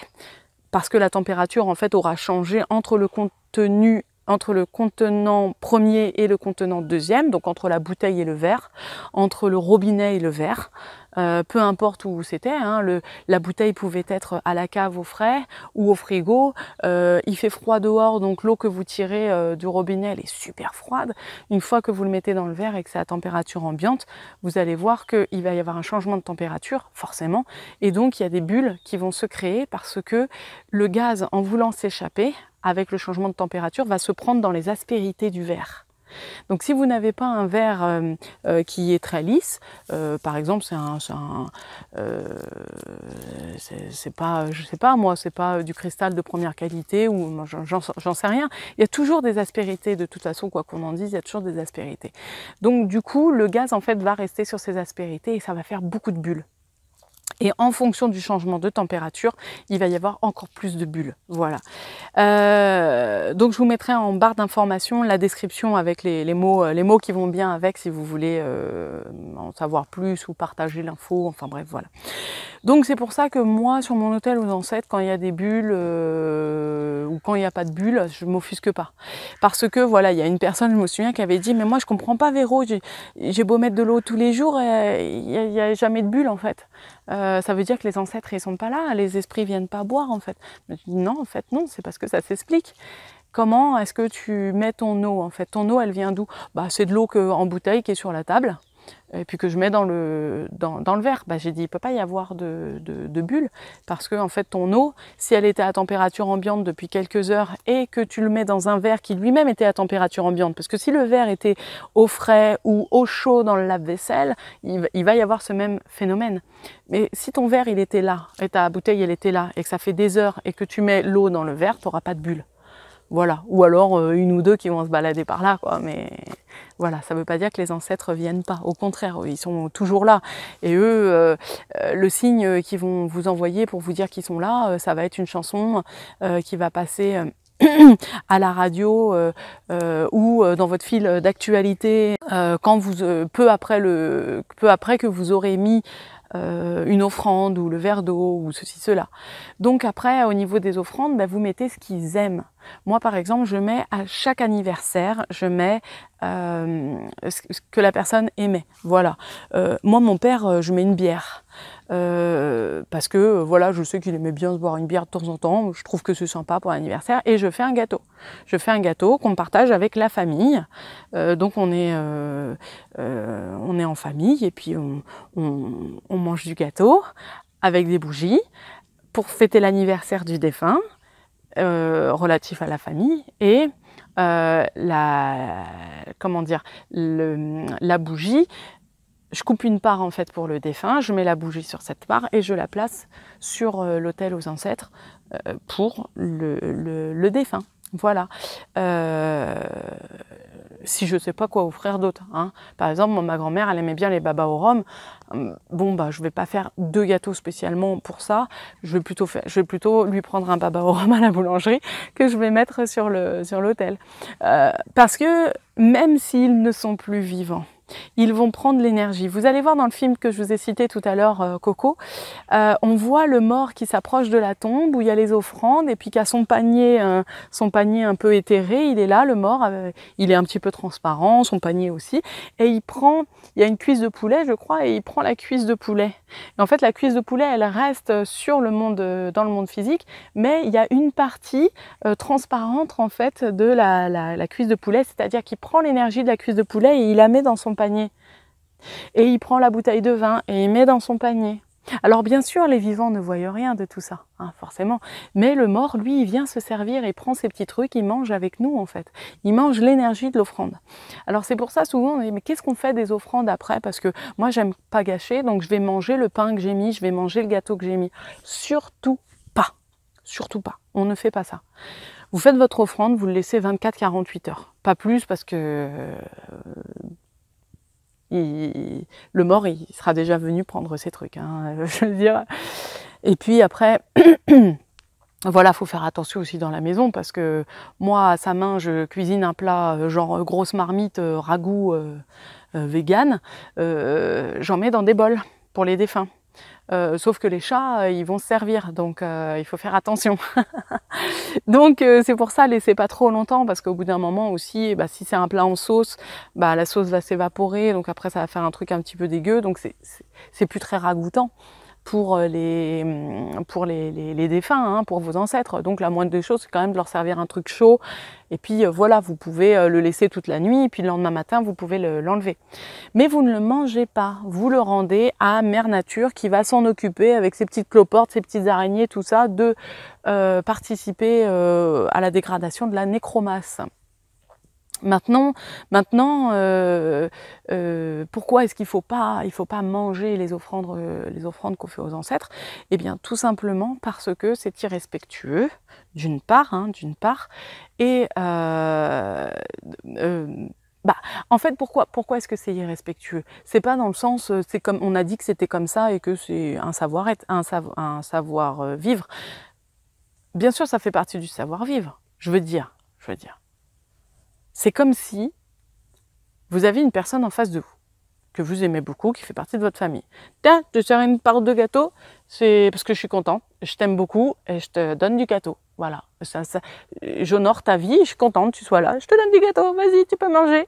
parce que la température en fait aura changé entre le contenu entre le contenant premier et le contenant deuxième, donc entre la bouteille et le verre, entre le robinet et le verre, euh, peu importe où c'était. Hein, la bouteille pouvait être à la cave au frais ou au frigo. Euh, il fait froid dehors, donc l'eau que vous tirez euh, du robinet, elle est super froide. Une fois que vous le mettez dans le verre et que c'est à température ambiante, vous allez voir qu'il va y avoir un changement de température, forcément. Et donc, il y a des bulles qui vont se créer parce que le gaz, en voulant s'échapper, avec le changement de température va se prendre dans les aspérités du verre. Donc si vous n'avez pas un verre euh, euh, qui est très lisse, euh, par exemple c'est un, c'est pas, je sais pas moi, c'est pas du cristal de première qualité ou j'en sais rien. Il y a toujours des aspérités de toute façon quoi qu'on en dise, il y a toujours des aspérités. Donc du coup le gaz en fait va rester sur ces aspérités et ça va faire beaucoup de bulles et en fonction du changement de température, il va y avoir encore plus de bulles. Voilà. Euh, donc je vous mettrai en barre d'information la description avec les, mots, euh, les mots qui vont bien avec si vous voulez euh, en savoir plus ou partager l'info. Enfin bref, voilà. Donc c'est pour ça que moi, sur mon hôtel aux ancêtres, quand il y a des bulles ou quand il n'y a pas de bulles, je m'offusque pas. Parce que voilà, il y a une personne, je me souviens, qui avait dit Mais moi, je comprends pas, Véro, j'ai beau mettre de l'eau tous les jours, il n'y a, jamais de bulles en fait. Euh, ça veut dire que les ancêtres ils sont pas là, les esprits viennent pas boire en fait. non en fait non, c'est parce que ça s'explique. Comment est-ce que tu mets ton eau en fait Ton eau elle vient d'où Bah c'est de l'eau en bouteille qui est sur la table et puis que je mets dans le, dans, verre. Bah, j'ai dit, il ne peut pas y avoir de, de, bulle, parce que en fait, ton eau, si elle était à température ambiante depuis quelques heures et que tu le mets dans un verre qui lui-même était à température ambiante, parce que si le verre était au frais ou au chaud dans le lave-vaisselle, il, va y avoir ce même phénomène. Mais si ton verre, il était là, et ta bouteille, elle était là, et que ça fait des heures, et que tu mets l'eau dans le verre, tu n'auras pas de bulle. Voilà. Ou alors euh, une ou deux qui vont se balader par là, quoi. Mais voilà, ça ne veut pas dire que les ancêtres viennent pas. Au contraire, ils sont toujours là. Et eux, euh, euh, le signe qu'ils vont vous envoyer pour vous dire qu'ils sont là, ça va être une chanson qui va passer [clears throat] à la radio ou dans votre fil d'actualité quand vous peu après le peu après que vous aurez mis une offrande ou le verre d'eau ou ceci cela donc après au niveau des offrandes ben, vous mettez ce qu'ils aiment moi, par exemple, je mets à chaque anniversaire, je mets euh, ce que la personne aimait. Voilà. Euh, moi, mon père, euh, je mets une bière. parce que voilà, je sais qu'il aimait bien se boire une bière de temps en temps, je trouve que c'est sympa pour l'anniversaire, et je fais un gâteau. Je fais un gâteau qu'on partage avec la famille, donc on est, on est en famille, et puis on, on mange du gâteau avec des bougies pour fêter l'anniversaire du défunt, euh, relatif à la famille et euh, la comment dire le, la bougie. Je coupe une part en fait pour le défunt, je mets la bougie sur cette part et je la place sur euh, l'autel aux ancêtres pour le, le, défunt. Voilà si je sais pas quoi offrir d'autre. Hein. Par exemple, ma grand-mère, elle aimait bien les babas au rhum. Hum, bon, bah, je vais pas faire deux gâteaux spécialement pour ça. Je vais plutôt, faire, je vais plutôt lui prendre un baba au rhum à la boulangerie que je vais mettre sur le sur l'hôtel, euh, parce que même s'ils ne sont plus vivants, ils vont prendre l'énergie. Vous allez voir dans le film que je vous ai cité tout à l'heure, euh, Coco, euh, on voit le mort qui s'approche de la tombe où il y a les offrandes et puis qu'à son panier, euh, son panier un peu éthéré, il est là, le mort, il est un petit peu transparent, son panier aussi, et il prend, il y a une cuisse de poulet, je crois, et il prend la cuisse de poulet. en fait, la cuisse de poulet, elle reste sur le monde, dans le monde physique, mais il y a une partie transparente en fait de la, la cuisse de poulet, c'est-à-dire qu'il prend l'énergie de la cuisse de poulet et il la met dans son panier. Et il prend la bouteille de vin et il met dans son panier. Alors bien sûr, les vivants ne voient rien de tout ça, hein, forcément. Mais le mort, lui, il vient se servir et prend ses petits trucs, il mange avec nous en fait. Il mange l'énergie de l'offrande. Alors c'est pour ça souvent on dit mais qu'est-ce qu'on fait des offrandes après Parce que moi j'aime pas gâcher, donc je vais manger le pain que j'ai mis, je vais manger le gâteau que j'ai mis. Surtout pas, surtout pas. On ne fait pas ça. Vous faites votre offrande, vous le laissez 24-48 heures, pas plus parce que euh, le mort, il sera déjà venu prendre ses trucs. Hein, [laughs] je veux dire. Et puis après, [clears throat] voilà, faut faire attention aussi dans la maison parce que moi, à sa main, je cuisine un plat euh, genre euh, grosse marmite, euh, ragoût vegan. J'en mets dans des bols pour les défunts. Euh, sauf que les chats, euh, ils vont se servir, donc euh, il faut faire attention. [laughs] donc c'est pour ça, laissez pas trop longtemps, parce qu'au bout d'un moment aussi, bah, si c'est un plat en sauce, bah, la sauce va s'évaporer, donc après ça va faire un truc un petit peu dégueu, donc c'est plus très ragoûtant. Euh, hum, pour les, défunts, hein, pour vos ancêtres. Donc la moindre des choses, c'est quand même de leur servir un truc chaud. Et puis euh, voilà, vous pouvez euh, le laisser toute la nuit, et puis le lendemain matin, vous pouvez l'enlever. Mais vous ne le mangez pas, vous le rendez à Mère Nature qui va s'en occuper avec ses petites cloportes, ses petites araignées, tout ça, de participer à la dégradation de la nécromasse. Maintenant, maintenant euh, euh, pourquoi est-ce qu'il ne faut, pas, il faut pas manger les offrandes, euh, qu'on fait aux ancêtres Eh bien, tout simplement parce que c'est irrespectueux, d'une part, hein, d'une part, et bah, en fait, pourquoi, pourquoi est-ce que c'est irrespectueux C'est pas dans le sens, c'est comme on a dit que c'était comme ça et que c'est un savoir être, un savoir vivre. Bien sûr, ça fait partie du savoir vivre. Je veux dire, je veux dire. C'est comme si vous avez une personne en face de vous que vous aimez beaucoup, qui fait partie de votre famille. Tiens, je te une part de gâteau, c'est parce que je suis contente, je t'aime beaucoup et je te donne du gâteau. Voilà, ça, j'honore ta vie, je suis contente, que tu sois là, je te donne du gâteau, vas-y, tu peux manger.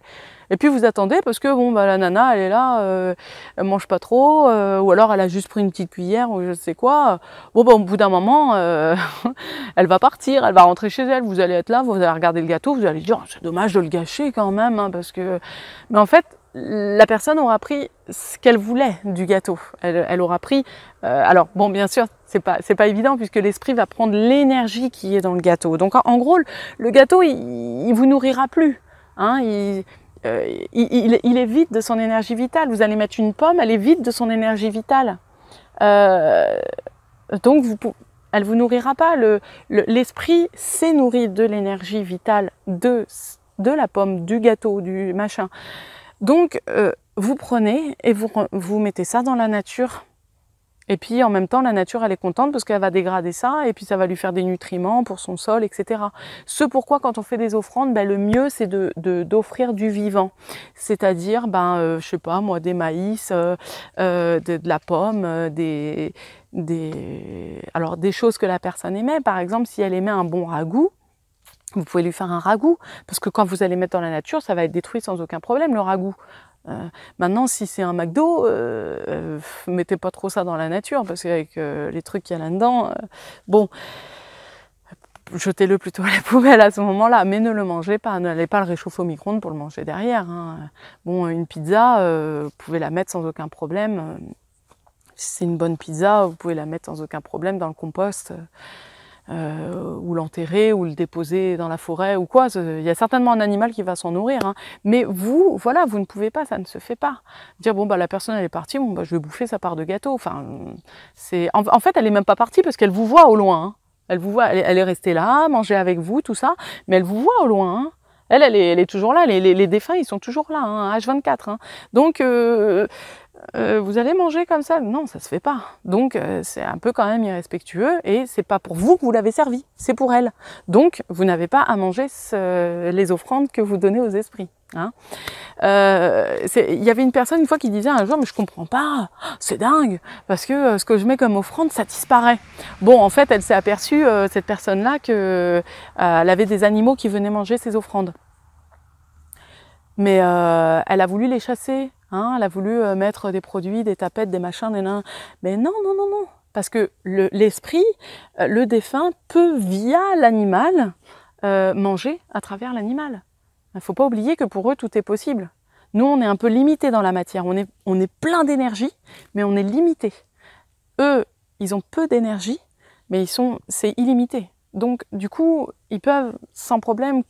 Et puis vous attendez parce que bon, bah, la nana, elle est là, euh, elle mange pas trop, euh, ou alors elle a juste pris une petite cuillère ou je sais quoi. Bon, bah, au bout d'un moment, euh, [laughs] elle va partir, elle va rentrer chez elle, vous allez être là, vous allez regarder le gâteau, vous allez dire, oh, c'est dommage de le gâcher quand même, hein, parce que. Mais en fait, la personne aura pris ce qu'elle voulait du gâteau. Elle, aura pris. Euh, alors bon, bien sûr, c'est pas c'est pas évident puisque l'esprit va prendre l'énergie qui est dans le gâteau. Donc en, gros, le gâteau, il, vous nourrira plus. Hein, euh, il, est vide de son énergie vitale. Vous allez mettre une pomme, elle est vide de son énergie vitale. Euh, donc vous, elle vous nourrira pas. L'esprit le, s'est nourri de l'énergie vitale de de la pomme, du gâteau, du machin. Donc, euh, vous prenez et vous, mettez ça dans la nature. Et puis en même temps, la nature, elle est contente parce qu'elle va dégrader ça et puis ça va lui faire des nutriments pour son sol, etc. Ce pourquoi, quand on fait des offrandes, ben, le mieux, c'est d'offrir du vivant. C'est-à-dire, ben, euh, je sais pas, moi, des maïs, euh, de, la pomme, des, alors des choses que la personne aimait. Par exemple, si elle aimait un bon ragoût, vous pouvez lui faire un ragoût, parce que quand vous allez mettre dans la nature, ça va être détruit sans aucun problème, le ragoût. Euh, maintenant, si c'est un McDo, euh, euh, mettez pas trop ça dans la nature, parce qu'avec les trucs qu'il y a là-dedans, bon, jetez-le plutôt à la poubelle à ce moment-là, mais ne le mangez pas, n'allez pas le réchauffer au micro-ondes pour le manger derrière. Hein. Bon, une pizza, vous pouvez la mettre sans aucun problème. Si c'est une bonne pizza, vous pouvez la mettre sans aucun problème dans le compost. Euh, ou l'enterrer, ou le déposer dans la forêt, ou quoi. Il y a certainement un animal qui va s'en nourrir. Hein. Mais vous, voilà, vous ne pouvez pas, ça ne se fait pas. Dire, bon, bah, la personne, elle est partie, bon, bah, je vais bouffer sa part de gâteau. Enfin, En, fait, elle n'est même pas partie parce qu'elle vous voit au loin. Hein. Elle vous voit, elle, est restée là, manger avec vous, tout ça, mais elle vous voit au loin. Hein. Elle, elle est, toujours là. Les, défunts, ils sont toujours là, hein, H24. Hein. Donc, euh, euh, vous allez manger comme ça Non, ça se fait pas. Donc, euh, c'est un peu quand même irrespectueux et c'est pas pour vous que vous l'avez servi, c'est pour elle. Donc, vous n'avez pas à manger les offrandes que vous donnez aux esprits. Hein euh, il y avait une personne une fois qui disait un jour mais je comprends pas, oh, c'est dingue parce que euh, ce que je mets comme offrande ça disparaît. Bon en fait elle s'est aperçue euh, cette personne là que elle avait des animaux qui venaient manger ses offrandes. Mais elle a voulu les chasser, hein, elle a voulu mettre des produits, des tapettes, des machins, des nains. Mais non non non non parce que l'esprit, le, défunt peut via l'animal manger à travers l'animal. Il ne faut pas oublier que pour eux, tout est possible. Nous, on est un peu limité dans la matière. On est, on est plein d'énergie, mais on est limité. Eux, ils ont peu d'énergie, mais ils sont, c'est illimité. Donc, du coup, ils peuvent sans problème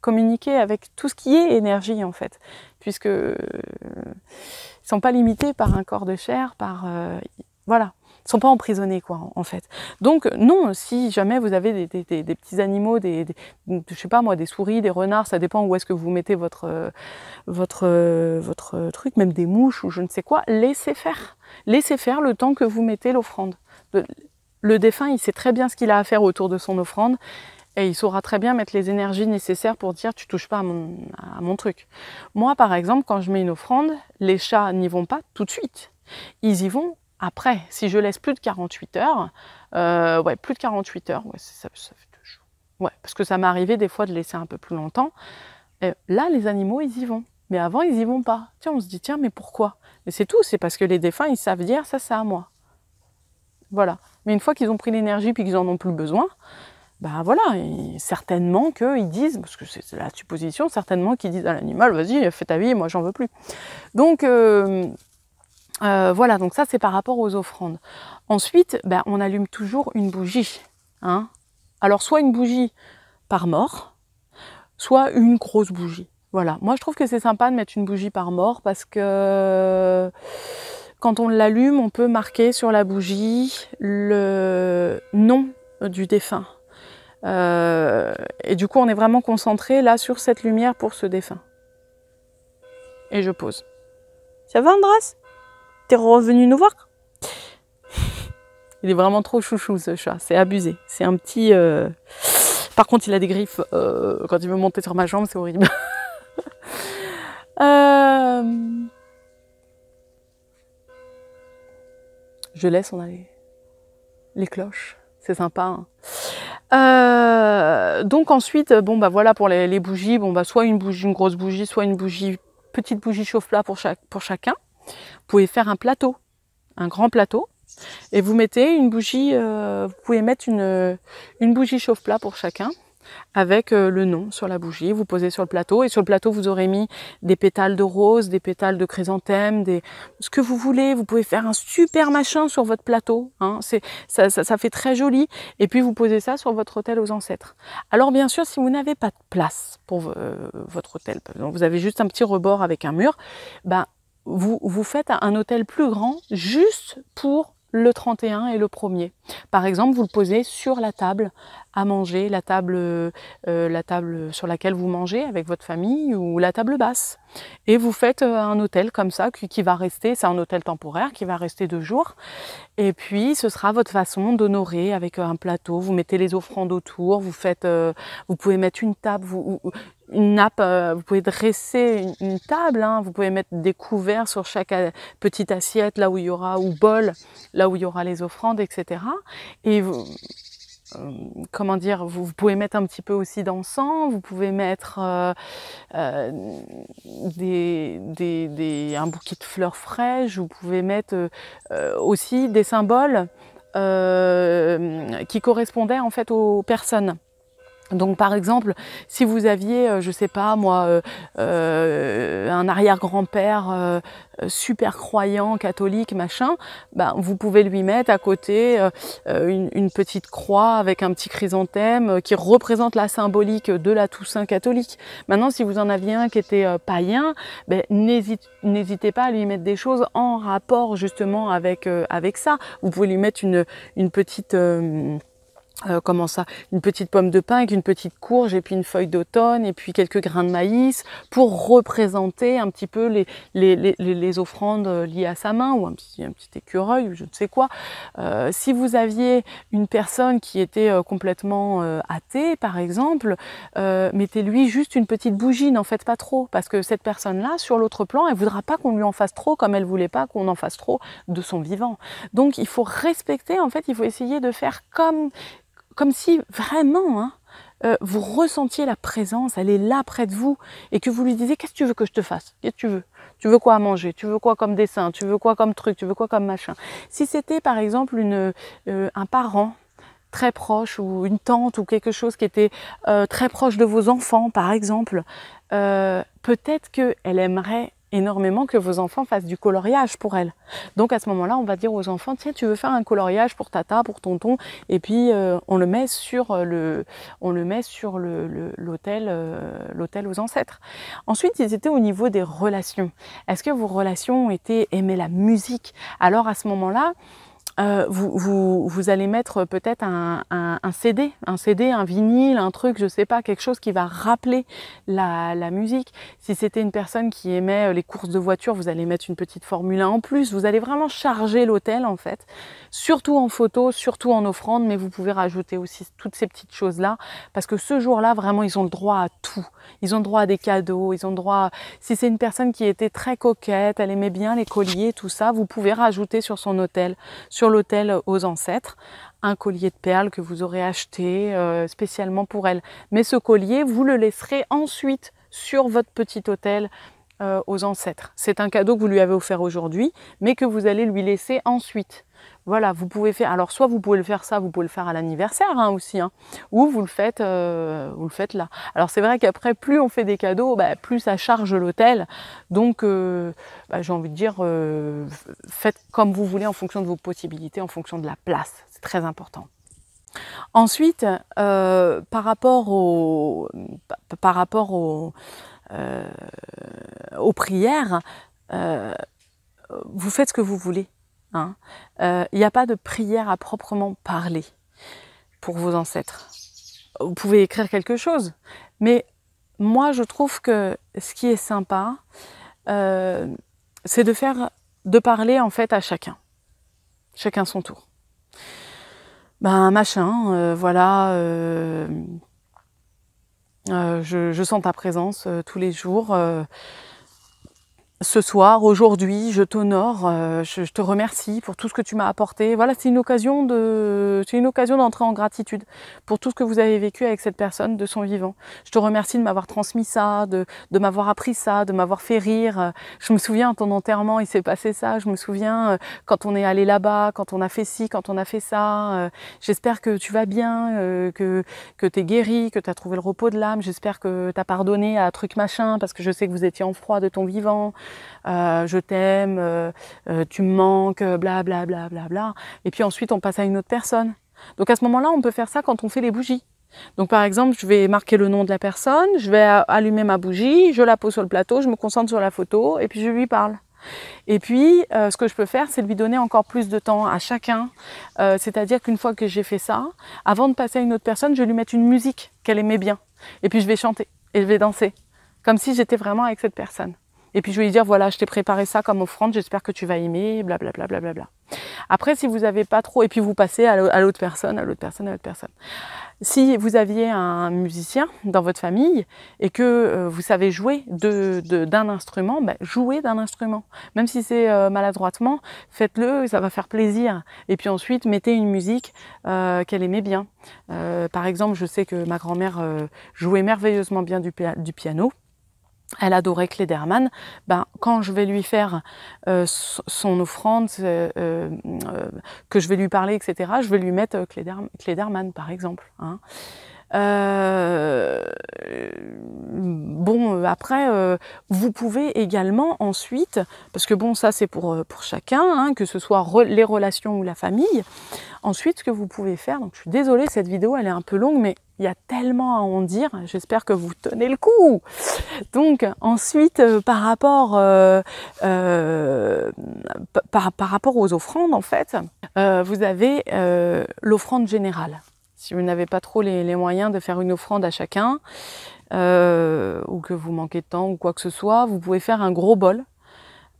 communiquer avec tout ce qui est énergie, en fait, puisque euh, ils sont pas limités par un corps de chair, par euh, voilà sont pas emprisonnés, quoi, en fait. Donc, non, si jamais vous avez des, des, petits animaux, des, je sais pas moi, des souris, des renards, ça dépend où est-ce que vous mettez votre, euh, votre, euh, votre euh, truc, même des mouches ou je ne sais quoi, laissez faire. Laissez faire le temps que vous mettez l'offrande. Le défunt, il sait très bien ce qu'il a à faire autour de son offrande et il saura très bien mettre les énergies nécessaires pour dire tu touches pas à mon, à mon truc. Moi, par exemple, quand je mets une offrande, les chats n'y vont pas tout de suite. Ils y vont après. Si je laisse plus de 48 heures, euh, ouais, plus de 48 heures, ouais, ça, fait Ouais, parce que ça m'est arrivé des fois de laisser un peu plus longtemps. Euh, là, les animaux, ils y vont. Mais avant, ils y vont pas. Tiens, on se dit, tiens, mais pourquoi Mais c'est tout, c'est parce que les défunts, ils savent dire, ça, c'est à moi. Voilà. Mais une fois qu'ils ont pris l'énergie puis qu'ils en ont plus besoin, ben voilà, certainement certainement qu'ils disent, parce que c'est la supposition, certainement qu'ils disent à l'animal, vas-y, fais ta vie, moi j'en veux plus. Donc, euh, euh, voilà, donc ça c'est par rapport aux offrandes. Ensuite, ben, on allume toujours une bougie. Hein. Alors soit une bougie par mort, soit une grosse bougie. Voilà, moi je trouve que c'est sympa de mettre une bougie par mort parce que quand on l'allume, on peut marquer sur la bougie le nom du défunt. Euh, et du coup, on est vraiment concentré là sur cette lumière pour ce défunt. Et je pose. Ça va, Andras t'es revenu nous voir Il est vraiment trop chouchou ce chat, c'est abusé. C'est un petit. Euh, Par contre, il a des griffes. Euh, quand il veut monter sur ma jambe, c'est horrible. [laughs] Euh, Je laisse, on a les, cloches. C'est sympa. Hein. donc ensuite, bon bah voilà pour les, les, bougies, bon bah soit une bougie, une grosse bougie, soit une bougie, petite bougie chauffe-plat pour chaque pour chacun. Vous pouvez faire un plateau, un grand plateau, et vous mettez une bougie, euh, vous pouvez mettre une, bougie chauffe-plat pour chacun avec euh, le nom sur la bougie, vous posez sur le plateau et sur le plateau vous aurez mis des pétales de rose, des pétales de chrysanthème, des ce que vous voulez, vous pouvez faire un super machin sur votre plateau, hein. ça, fait très joli et puis vous posez ça sur votre hôtel aux ancêtres. Alors bien sûr si vous n'avez pas de place pour euh, votre hôtel, vous avez juste un petit rebord avec un mur, ben, vous, faites un hôtel plus grand juste pour le 31 et le 1er. Par exemple, vous le posez sur la table à manger, la table, euh, euh, la table sur laquelle vous mangez avec votre famille ou la table basse. Et vous faites euh, un hôtel comme ça qui, va rester, c'est un hôtel temporaire qui va rester deux jours. Et puis, ce sera votre façon d'honorer avec un plateau. Vous mettez les offrandes autour, vous faites, vous pouvez mettre une table, vous, une nappe, euh, vous pouvez dresser une, table, hein. vous pouvez mettre des couverts sur chaque euh, petite assiette, là où il y aura, ou bol, là où il y aura les offrandes, etc. Et vous, euh, comment dire, vous, pouvez mettre un petit peu aussi d'encens, vous pouvez mettre un bouquet de fleurs fraîches, vous pouvez mettre aussi des symboles qui correspondaient en fait aux personnes. Donc par exemple, si vous aviez, euh, je sais pas moi, euh, euh, un arrière-grand-père super croyant, catholique, machin, ben, vous pouvez lui mettre à côté une, petite croix avec un petit chrysanthème qui représente la symbolique de la Toussaint catholique. Maintenant, si vous en aviez un qui était païen, ben, n'hésitez pas à lui mettre des choses en rapport justement avec, avec ça. Vous pouvez lui mettre une, une petite... Euh, comment ça Une petite pomme de pin avec une petite courge et puis une feuille d'automne et puis quelques grains de maïs pour représenter un petit peu les, les, offrandes euh, liées à sa main ou un petit, un petit écureuil ou je ne sais quoi. Euh, si vous aviez une personne qui était complètement athée par exemple, mettez-lui juste une petite bougie, n'en faites pas trop parce que cette personne-là sur l'autre plan, elle voudra pas qu'on lui en fasse trop comme elle voulait pas qu'on en fasse trop de son vivant. Donc il faut respecter en fait, il faut essayer de faire comme comme si vraiment, hein, euh, vous ressentiez la présence, elle est là près de vous, et que vous lui disiez qu'est-ce que tu veux que je te fasse Qu'est-ce que tu veux Tu veux quoi à manger Tu veux quoi comme dessin Tu veux quoi comme truc Tu veux quoi comme machin Si c'était par exemple une, euh, un parent très proche ou une tante ou quelque chose qui était euh, très proche de vos enfants par exemple, peut-être qu'elle aimerait énormément que vos enfants fassent du coloriage pour elles. Donc à ce moment-là, on va dire aux enfants, tiens, tu veux faire un coloriage pour tata, pour tonton, et puis euh, on le met sur euh, le, on le met sur le, euh, l'hôtel, aux ancêtres. Ensuite, ils étaient au niveau des relations. Est-ce que vos relations étaient aimer la musique Alors à ce moment-là, euh, vous, vous, allez mettre peut-être un, un, CD, un CD, un vinyle, un truc, je sais pas, quelque chose qui va rappeler la, musique. Si c'était une personne qui aimait euh, les courses de voiture, vous allez mettre une petite Formule 1 en plus. Vous allez vraiment charger l'hôtel en fait, surtout en photo, surtout en offrande, mais vous pouvez rajouter aussi toutes ces petites choses là, parce que ce jour-là, vraiment, ils ont le droit à tout. Ils ont le droit à des cadeaux, ils ont le droit. Si c'est une personne qui était très coquette, elle aimait bien les colliers, tout ça, vous pouvez rajouter sur son hôtel, sur l'hôtel aux ancêtres un collier de perles que vous aurez acheté euh, spécialement pour elle. Mais ce collier, vous le laisserez ensuite sur votre petit hôtel euh, aux ancêtres. C'est un cadeau que vous lui avez offert aujourd'hui, mais que vous allez lui laisser ensuite. Voilà, vous pouvez faire. Alors, soit vous pouvez le faire ça, vous pouvez le faire à l'anniversaire hein, aussi, hein, ou vous le faites, euh, vous le faites là. Alors, c'est vrai qu'après, plus on fait des cadeaux, bah, plus ça charge l'hôtel. Donc, euh, bah, j'ai envie de dire, euh, faites comme vous voulez en fonction de vos possibilités, en fonction de la place. C'est très important. Ensuite, par rapport au, par rapport aux prières, vous faites ce que vous voulez. Il hein. n'y euh, a pas de prière à proprement parler pour vos ancêtres. Vous pouvez écrire quelque chose, mais moi je trouve que ce qui est sympa, euh, c'est de faire, de parler en fait à chacun, chacun son tour. Ben machin, euh, voilà. je, sens ta présence tous les jours ce soir, aujourd'hui, je t'honore, euh, je, te remercie pour tout ce que tu m'as apporté. Voilà, c'est une occasion de, c'est une occasion d'entrer en gratitude pour tout ce que vous avez vécu avec cette personne de son vivant. Je te remercie de m'avoir transmis ça, de, m'avoir appris ça, de m'avoir fait rire. Je me souviens, ton enterrement, il s'est passé ça. Je me souviens euh, quand on est allé là-bas, quand on a fait ci, quand on a fait ça. Euh, j'espère que tu vas bien, que, tu t'es guéri, que tu as trouvé le repos de l'âme. J'espère que t'as pardonné à truc machin parce que je sais que vous étiez en froid de ton vivant. Euh, je t'aime, euh, euh, tu me manques, bla bla bla bla bla. Et puis ensuite on passe à une autre personne. Donc à ce moment-là, on peut faire ça quand on fait les bougies. Donc par exemple, je vais marquer le nom de la personne, je vais allumer ma bougie, je la pose sur le plateau, je me concentre sur la photo et puis je lui parle. Et puis, ce que je peux faire, c'est lui donner encore plus de temps à chacun. C'est-à-dire qu'une fois que j'ai fait ça, avant de passer à une autre personne, je vais lui mettre une musique qu'elle aimait bien. Et puis, je vais chanter et je vais danser, comme si j'étais vraiment avec cette personne. Et puis je vais lui dire voilà, je t'ai préparé ça comme offrande, j'espère que tu vas aimer, blablabla. Après, si vous n'avez pas trop, et puis vous passez à l'autre personne, à l'autre personne, à l'autre personne. Si vous aviez un musicien dans votre famille et que euh, vous savez jouer d'un instrument, ben, jouez d'un instrument. Même si c'est euh, maladroitement, faites-le, ça va faire plaisir. Et puis ensuite, mettez une musique euh, qu'elle aimait bien. par exemple, je sais que ma grand-mère jouait merveilleusement bien du piano elle adorait Cléderman, ben, quand je vais lui faire euh, son offrande, euh, euh, que je vais lui parler, etc., je vais lui mettre Cléderman, par exemple. Hein. Euh, bon, euh, après, euh, vous pouvez également ensuite, parce que bon, ça c'est pour, chacun, hein, que ce soit les relations ou la famille, ensuite ce que vous pouvez faire, donc je suis désolée, cette vidéo elle est un peu longue, mais il y a tellement à en dire, j'espère que vous tenez le coup. Donc ensuite, par rapport, par, rapport aux offrandes, en fait, vous avez l'offrande générale si vous n'avez pas trop les, moyens de faire une offrande à chacun, euh, ou que vous manquez de temps ou quoi que ce soit, vous pouvez faire un gros bol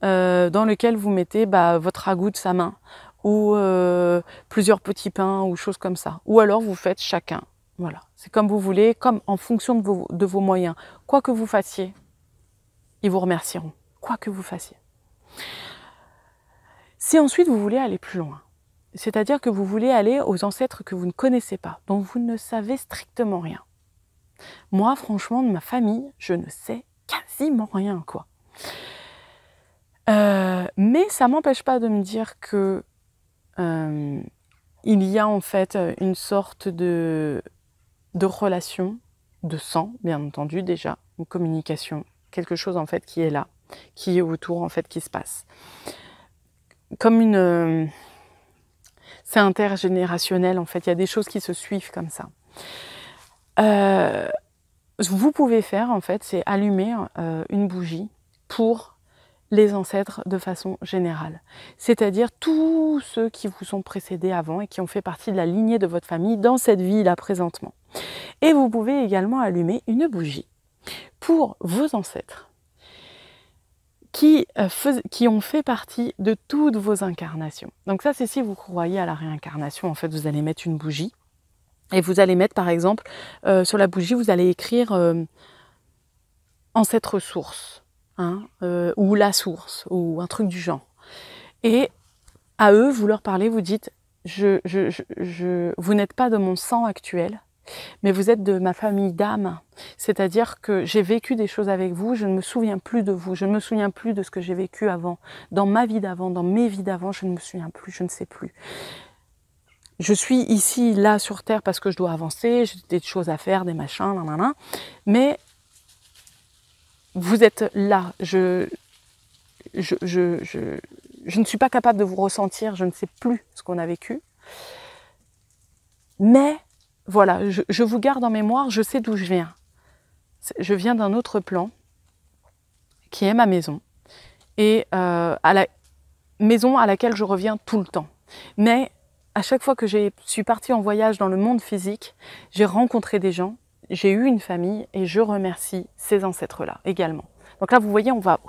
euh, dans lequel vous mettez bah, votre ragoût de sa main, ou euh, plusieurs petits pains, ou choses comme ça. Ou alors vous faites chacun. Voilà, c'est comme vous voulez, comme en fonction de vos moyens. Quoi que vous fassiez, ils vous remercieront. Quoi que vous fassiez. Si ensuite vous voulez aller plus loin, c'est-à-dire que vous voulez aller aux ancêtres que vous ne connaissez pas, dont vous ne savez strictement rien. Moi, franchement, de ma famille, je ne sais quasiment rien, quoi. Euh, mais ça m'empêche pas de me dire que euh, il y a en fait une sorte de, de relation, de sang, bien entendu, déjà, une communication, quelque chose en fait qui est là, qui est autour en fait qui se passe. Comme une c'est intergénérationnel en fait. Il y a des choses qui se suivent comme ça. Euh, ce que vous pouvez faire en fait, c'est allumer euh, une bougie pour les ancêtres de façon générale, c'est-à-dire tous ceux qui vous sont précédés avant et qui ont fait partie de la lignée de votre famille dans cette vie-là présentement. Et vous pouvez également allumer une bougie pour vos ancêtres euh, qui, ont fait partie de toutes vos incarnations. Donc ça, c'est si vous croyez à la réincarnation, en fait, vous allez mettre une bougie. Et vous allez mettre, par exemple, euh, sur la bougie, vous allez écrire euh, ancêtre source, hein, ou la source, ou un truc du genre. Et à eux, vous leur parlez, vous dites, vous n'êtes pas de mon sang actuel, mais vous êtes de ma famille d'âme. C'est-à-dire que j'ai vécu des choses avec vous, je ne me souviens plus de vous, je ne me souviens plus de ce que j'ai vécu avant. Dans ma vie d'avant, dans mes vies d'avant, je ne me souviens plus, je ne sais plus. Je suis ici, là, sur Terre, parce que je dois avancer, j'ai des choses à faire, des machins, blablabla Mais vous êtes là, je, je, je ne suis pas capable de vous ressentir, je ne sais plus ce qu'on a vécu. Mais voilà, je, vous garde en mémoire, je sais d'où je viens. Je viens d'un autre plan qui est ma maison et euh, à la maison à laquelle je reviens tout le temps. Mais à chaque fois que je suis partie en voyage dans le monde physique, j'ai rencontré des gens, j'ai eu une famille et je remercie ces ancêtres-là également. Donc là, vous voyez, on va,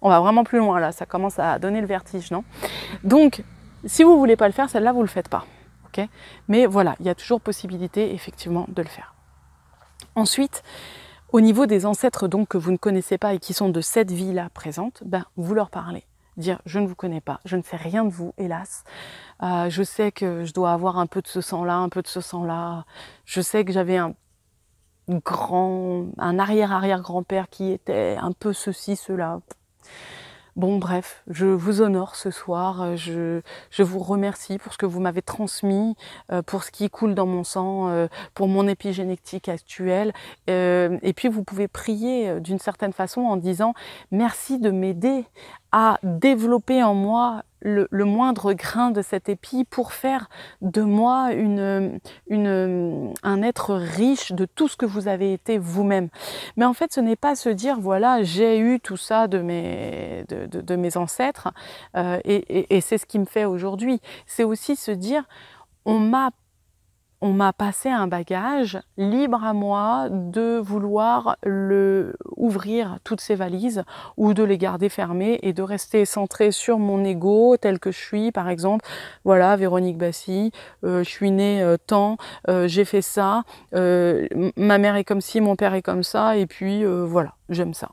on va vraiment plus loin là, ça commence à donner le vertige, non Donc, si vous voulez pas le faire, celle-là, vous le faites pas. Mais voilà, il y a toujours possibilité effectivement de le faire. Ensuite, au niveau des ancêtres donc que vous ne connaissez pas et qui sont de cette vie-là présente, ben, vous leur parlez. Dire je ne vous connais pas, je ne sais rien de vous, hélas. Euh, je sais que je dois avoir un peu de ce sang-là, un peu de ce sang-là. Je sais que j'avais un grand, un arrière-arrière-grand-père qui était un peu ceci, cela. Bon, bref, je vous honore ce soir, euh, je, vous remercie pour ce que vous m'avez transmis, euh, pour ce qui coule dans mon sang, euh, pour mon épigénétique actuelle. et puis, vous pouvez prier d'une certaine façon en disant merci de m'aider à développer en moi le, moindre grain de cet épi pour faire de moi un être riche de tout ce que vous avez été vous-même. Mais en fait, ce n'est pas se dire, voilà, j'ai eu tout ça de mes, de, mes ancêtres euh, et c'est ce qui me fait aujourd'hui. C'est aussi se dire, on m'a on m'a passé un bagage libre à moi de vouloir le ouvrir toutes ces valises ou de les garder fermées et de rester centré sur mon ego tel que je suis par exemple voilà Véronique Bassi euh, je suis née euh, tant euh, j'ai fait ça ma mère est comme ci mon père est comme ça et puis voilà j'aime ça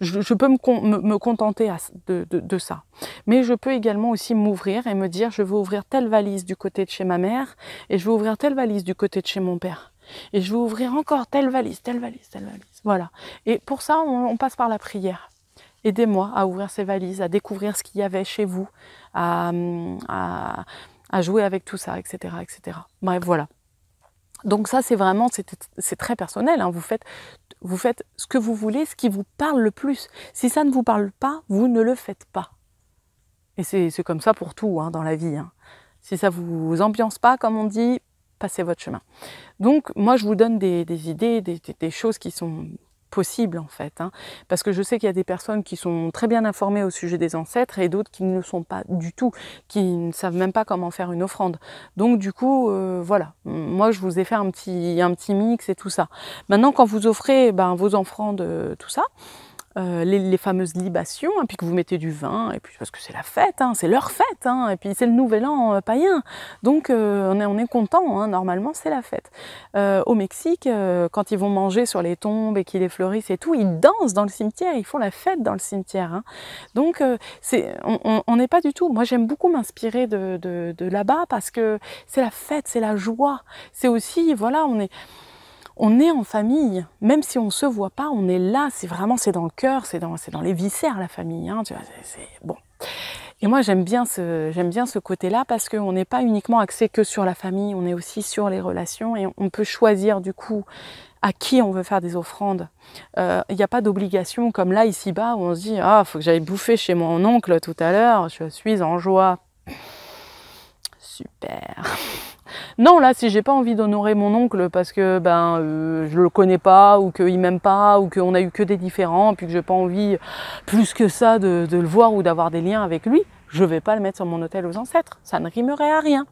je, peux me, contenter de, ça. Mais je peux également aussi m'ouvrir et me dire, je veux ouvrir telle valise du côté de chez ma mère et je veux ouvrir telle valise du côté de chez mon père. Et je veux ouvrir encore telle valise, telle valise, telle valise. Voilà. Et pour ça, on, passe par la prière. Aidez-moi à ouvrir ces valises, à découvrir ce qu'il y avait chez vous, à, jouer avec tout ça, etc. etc. Bref, voilà. Donc ça, c'est vraiment, c'est très personnel. Hein. Vous faites vous faites ce que vous voulez, ce qui vous parle le plus. Si ça ne vous parle pas, vous ne le faites pas. Et c'est comme ça pour tout hein, dans la vie. Hein. Si ça ne vous ambiance pas, comme on dit, passez votre chemin. Donc moi, je vous donne des, idées, des, choses qui sont possible en fait. Hein. Parce que je sais qu'il y a des personnes qui sont très bien informées au sujet des ancêtres et d'autres qui ne le sont pas du tout, qui ne savent même pas comment faire une offrande. Donc du coup, euh, voilà, moi je vous ai fait un petit, un petit mix et tout ça. Maintenant, quand vous offrez ben, vos offrandes, euh, tout ça, euh, les, fameuses libations, et hein, puis que vous mettez du vin, et puis parce que c'est la fête, hein, c'est leur fête, hein, et puis c'est le nouvel an euh, païen. Donc euh, on, est, on est content, normalement c'est la fête. au Mexique, quand ils vont manger sur les tombes et qu'ils les fleurissent et tout, ils dansent dans le cimetière, ils font la fête dans le cimetière. Donc on n'est pas du tout. Moi j'aime beaucoup m'inspirer de, de là-bas parce que c'est la fête, c'est la joie. C'est aussi, voilà, on est on est en famille, même si on ne se voit pas, on est là, c'est vraiment, c'est dans le cœur, c'est dans, dans les viscères la famille, hein, c'est bon. Et moi j'aime bien ce, j'aime bien ce côté-là parce qu'on n'est pas uniquement axé que sur la famille, on est aussi sur les relations et on peut choisir du coup à qui on veut faire des offrandes. Euh, il n'y a pas d'obligation comme là ici-bas où on se dit ah faut que j'aille bouffer chez mon oncle tout à l'heure, je suis en joie super. [laughs] non, là, si j'ai pas envie d'honorer mon oncle parce que ben euh, je le connais pas ou qu'il m'aime pas ou qu'on a eu que des différends, puis que j'ai pas envie plus que ça de, le voir ou d'avoir des liens avec lui, je vais pas le mettre sur mon hôtel aux ancêtres. Ça ne rimerait à rien.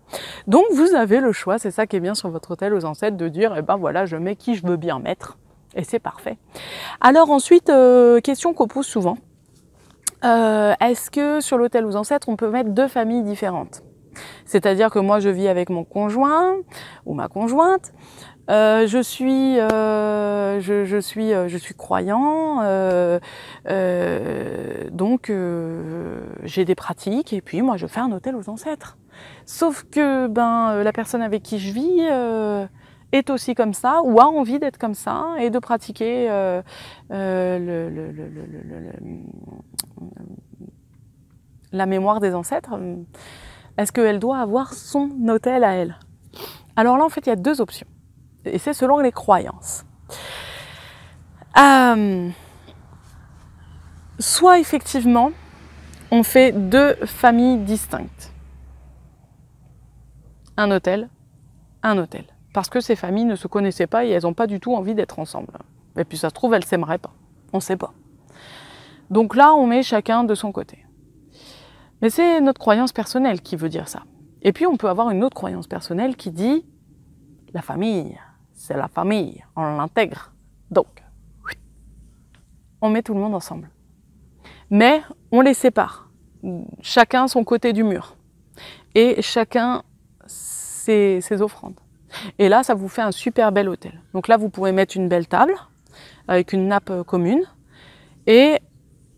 Donc vous avez le choix, c'est ça qui est bien sur votre hôtel aux ancêtres, de dire et eh ben voilà, je mets qui je veux bien mettre. Et c'est parfait. Alors ensuite, euh, question qu'on pose souvent. Euh, est-ce que sur l'hôtel aux ancêtres, on peut mettre deux familles différentes c'est-à-dire que moi, je vis avec mon conjoint ou ma conjointe. Euh, je suis, euh, je, suis, euh, je suis croyant. donc, j'ai des pratiques et puis moi, je fais un hôtel aux ancêtres. Sauf que ben la personne avec qui je vis est aussi comme ça ou a envie d'être comme ça et de pratiquer la mémoire des ancêtres. Est-ce qu'elle doit avoir son hôtel à elle Alors là, en fait, il y a deux options. Et c'est selon les croyances. Euh, soit effectivement, on fait deux familles distinctes. Un hôtel, un hôtel. Parce que ces familles ne se connaissaient pas et elles n'ont pas du tout envie d'être ensemble. Et puis ça se trouve, elles s'aimeraient pas. On ne sait pas. Donc là, on met chacun de son côté. Mais c'est notre croyance personnelle qui veut dire ça. Et puis on peut avoir une autre croyance personnelle qui dit la famille, c'est la famille, on l'intègre. Donc, on met tout le monde ensemble. Mais on les sépare, chacun son côté du mur, et chacun ses, offrandes. Et là, ça vous fait un super bel hôtel. Donc là, vous pouvez mettre une belle table avec une nappe euh, commune, et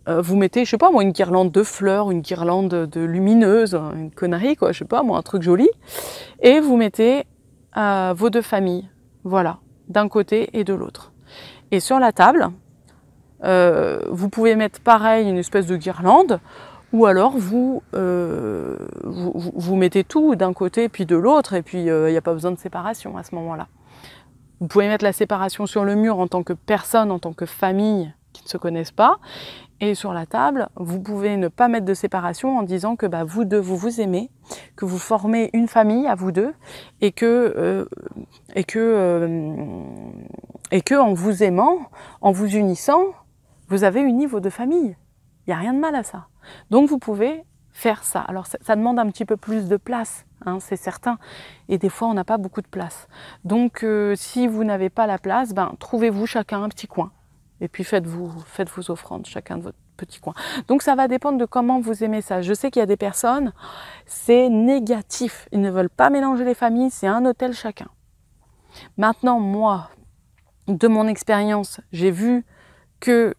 euh, vous mettez, je sais pas moi, une guirlande de fleurs, une guirlande de lumineuse, hein, une connerie, quoi, je sais pas moi, un truc joli, et vous mettez euh, vos deux familles, voilà, d'un côté et de l'autre. Et sur la table, euh, vous pouvez mettre pareil une espèce de guirlande, ou alors euh, vous, vous, vous, mettez tout d'un côté puis de l'autre, et puis il n'y a pas besoin de séparation à ce moment-là. Vous pouvez mettre la séparation sur le mur en tant que personne, en tant que famille, qui ne se connaissent pas. Et sur la table, vous pouvez ne pas mettre de séparation en disant que bah, vous deux, vous vous aimez, que vous formez une famille à vous deux, et que, euh, et que, euh, et que en vous aimant, en vous unissant, vous avez uni vos deux familles. Il n'y a rien de mal à ça. Donc vous pouvez faire ça. Alors ça, demande un petit peu plus de place, hein, c'est certain. Et des fois, on n'a pas beaucoup de place. Donc euh, si vous n'avez pas la place, ben, trouvez-vous chacun un petit coin et puis faites-vous faites vos offrandes chacun de votre petit coin. Donc ça va dépendre de comment vous aimez ça. Je sais qu'il y a des personnes, c'est négatif. Ils ne veulent pas mélanger les familles, c'est un hôtel chacun. Maintenant, moi, de mon expérience, j'ai vu qu'il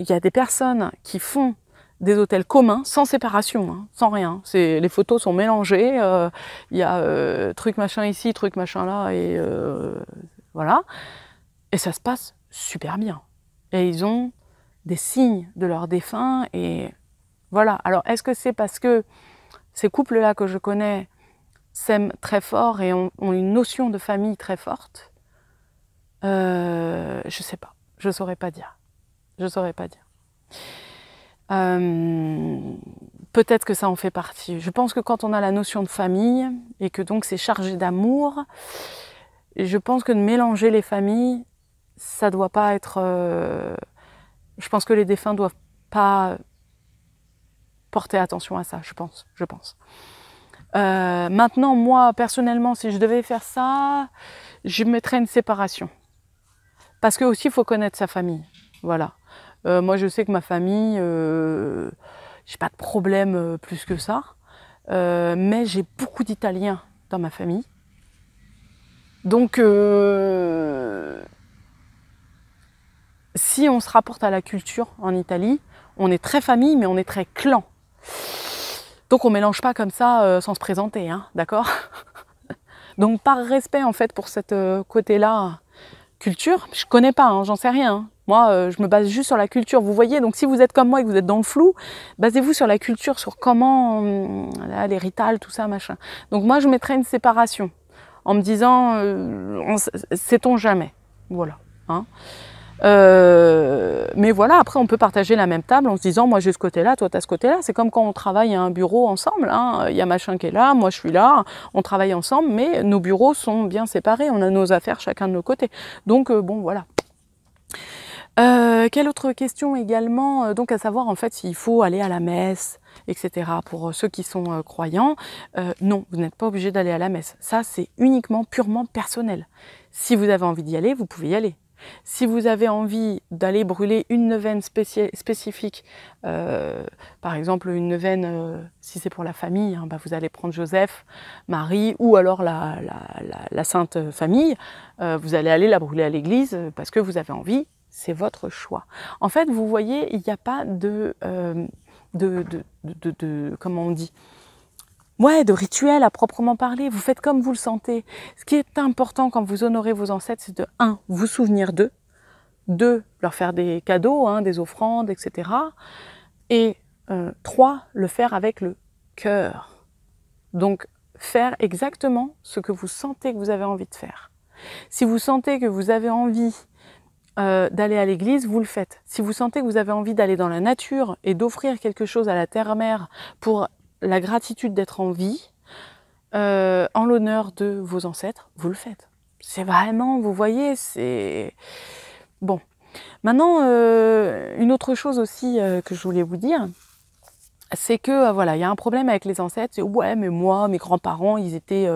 y a des personnes qui font des hôtels communs, sans séparation, hein, sans rien. les photos sont mélangées, euh, il y a euh, truc machin ici, truc machin là, et euh, voilà. Et ça se passe super bien et ils ont des signes de leur défunt et voilà. Alors est-ce que c'est parce que ces couples-là que je connais s'aiment très fort et ont, une notion de famille très forte euh, Je sais pas. Je saurais pas dire. Je saurais pas dire. Euh, peut-être que ça en fait partie. Je pense que quand on a la notion de famille et que donc c'est chargé d'amour, je pense que de mélanger les familles, ça doit pas être. Euh, je pense que les défunts doivent pas porter attention à ça. Je pense, je pense. Euh, maintenant, moi personnellement, si je devais faire ça, je mettrais une séparation, parce que aussi il faut connaître sa famille. Voilà. Euh, moi, je sais que ma famille, j'ai pas de problème plus que ça, mais j'ai beaucoup d'Italiens dans ma famille. Donc, si on se rapporte à la culture en Italie, on est très famille, mais on est très clan. Donc on mélange pas comme ça euh, sans se présenter, hein, d'accord [laughs] Donc par respect en fait pour cette euh, côté-là culture, je connais pas, hein, j'en sais rien. Hein. Moi, euh, je me base juste sur la culture. Vous voyez, donc si vous êtes comme moi et que vous êtes dans le flou, basez-vous sur la culture, sur comment hum, les tout ça, machin. Donc moi, je mettrais une séparation en me disant, sait-on jamais, voilà. Euh, mais voilà, après, on peut partager la même table en se disant, moi j'ai ce côté-là, toi t'as ce côté-là. C'est comme quand on travaille à un bureau ensemble. Hein. Il y a machin qui est là, moi je suis là, on travaille ensemble, mais nos bureaux sont bien séparés. On a nos affaires chacun de nos côtés. Donc, euh, bon, voilà. Euh, quelle autre question également Donc à savoir en fait s'il faut aller à la messe, etc. Pour ceux qui sont croyants, non, vous n'êtes pas obligé d'aller à la messe. Ça, c'est uniquement purement personnel. Si vous avez envie d'y aller, vous pouvez y aller. Si vous avez envie d'aller brûler une neuvaine spécifique, euh, par exemple une neuvaine, euh, si c'est pour la famille, hein, bah, vous allez prendre Joseph, Marie ou alors la, Sainte Famille, euh, vous allez aller la brûler à l'église parce que vous avez envie, c'est votre choix. En fait, vous voyez, il n'y a pas de, comment on dit ouais, de rituel à proprement parler. Vous faites comme vous le sentez. Ce qui est important quand vous honorez vos ancêtres, c'est de, un, vous souvenir d'eux, deux, leur faire des cadeaux, hein, des offrandes, etc. Et 3. Euh, trois, le faire avec le cœur. Donc, faire exactement ce que vous sentez que vous avez envie de faire. Si vous sentez que vous avez envie euh, d'aller à l'église, vous le faites. Si vous sentez que vous avez envie d'aller dans la nature et d'offrir quelque chose à la terre-mère pour la gratitude d'être en vie, euh, en l'honneur de vos ancêtres, vous le faites. C'est vraiment, vous voyez, c'est... Bon. Maintenant, euh, une autre chose aussi euh, que je voulais vous dire, c'est que voilà, il y a un problème avec les ancêtres, c'est ouais, mais moi, mes grands-parents, ils étaient,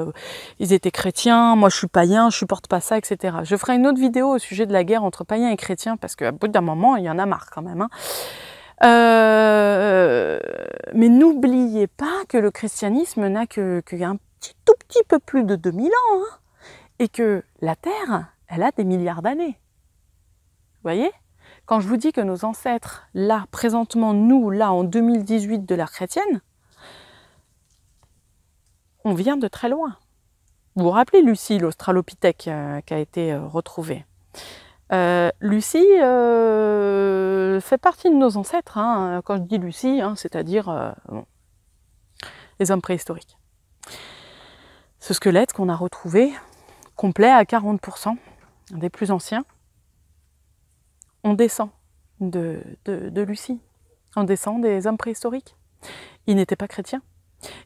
ils étaient chrétiens, moi je suis païen, je supporte pas ça, etc. Je ferai une autre vidéo au sujet de la guerre entre païens et chrétiens parce qu'à bout d'un moment, il y en a marre quand même. Hein. Euh, mais n'oubliez pas que le christianisme n'a que, tout petit peu plus de 2000 ans hein, et que la Terre, elle a des milliards d'années. Vous voyez Quand je vous dis que nos ancêtres, là, présentement, nous, là, en 2018 de l'ère chrétienne, on vient de très loin. Vous vous rappelez Lucie, l'australopithèque euh, qui a été euh, retrouvée euh, Lucie euh, fait partie de nos ancêtres. Hein. Quand je dis Lucie, hein, c'est-à-dire euh, les hommes préhistoriques. Ce squelette qu'on a retrouvé, complet à 40%, des plus anciens, on descend de, de Lucie, on descend des hommes préhistoriques. il n'était pas chrétien.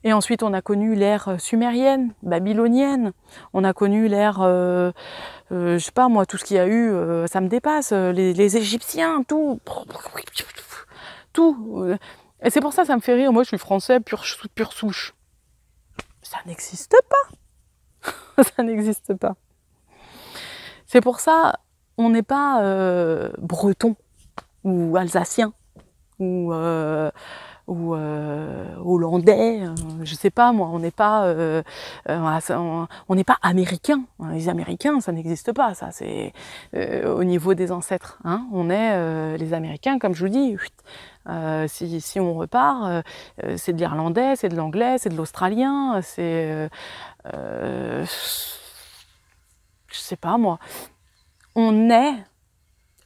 Et ensuite, on a connu l'ère euh, sumérienne, babylonienne. On a connu l'ère, euh, euh, je sais pas moi, tout ce qu'il y a eu, ça me dépasse. Les, Égyptiens, tout, tout. Et c'est pour ça, ça me fait rire. Moi, je suis français, pure, pure souche. Ça n'existe pas. [laughs] ça n'existe pas. C'est pour ça, on n'est pas breton ou alsacien ou ou euh, hollandais, euh, je sais pas moi, on n'est pas, euh, on n'est pas américain. Les Américains, ça n'existe pas, ça c'est au niveau des ancêtres. Hein. On est les Américains, comme je vous dis. Si, si, on repart, c'est de l'irlandais, c'est de l'anglais, c'est de l'australien, c'est, je sais pas moi. On est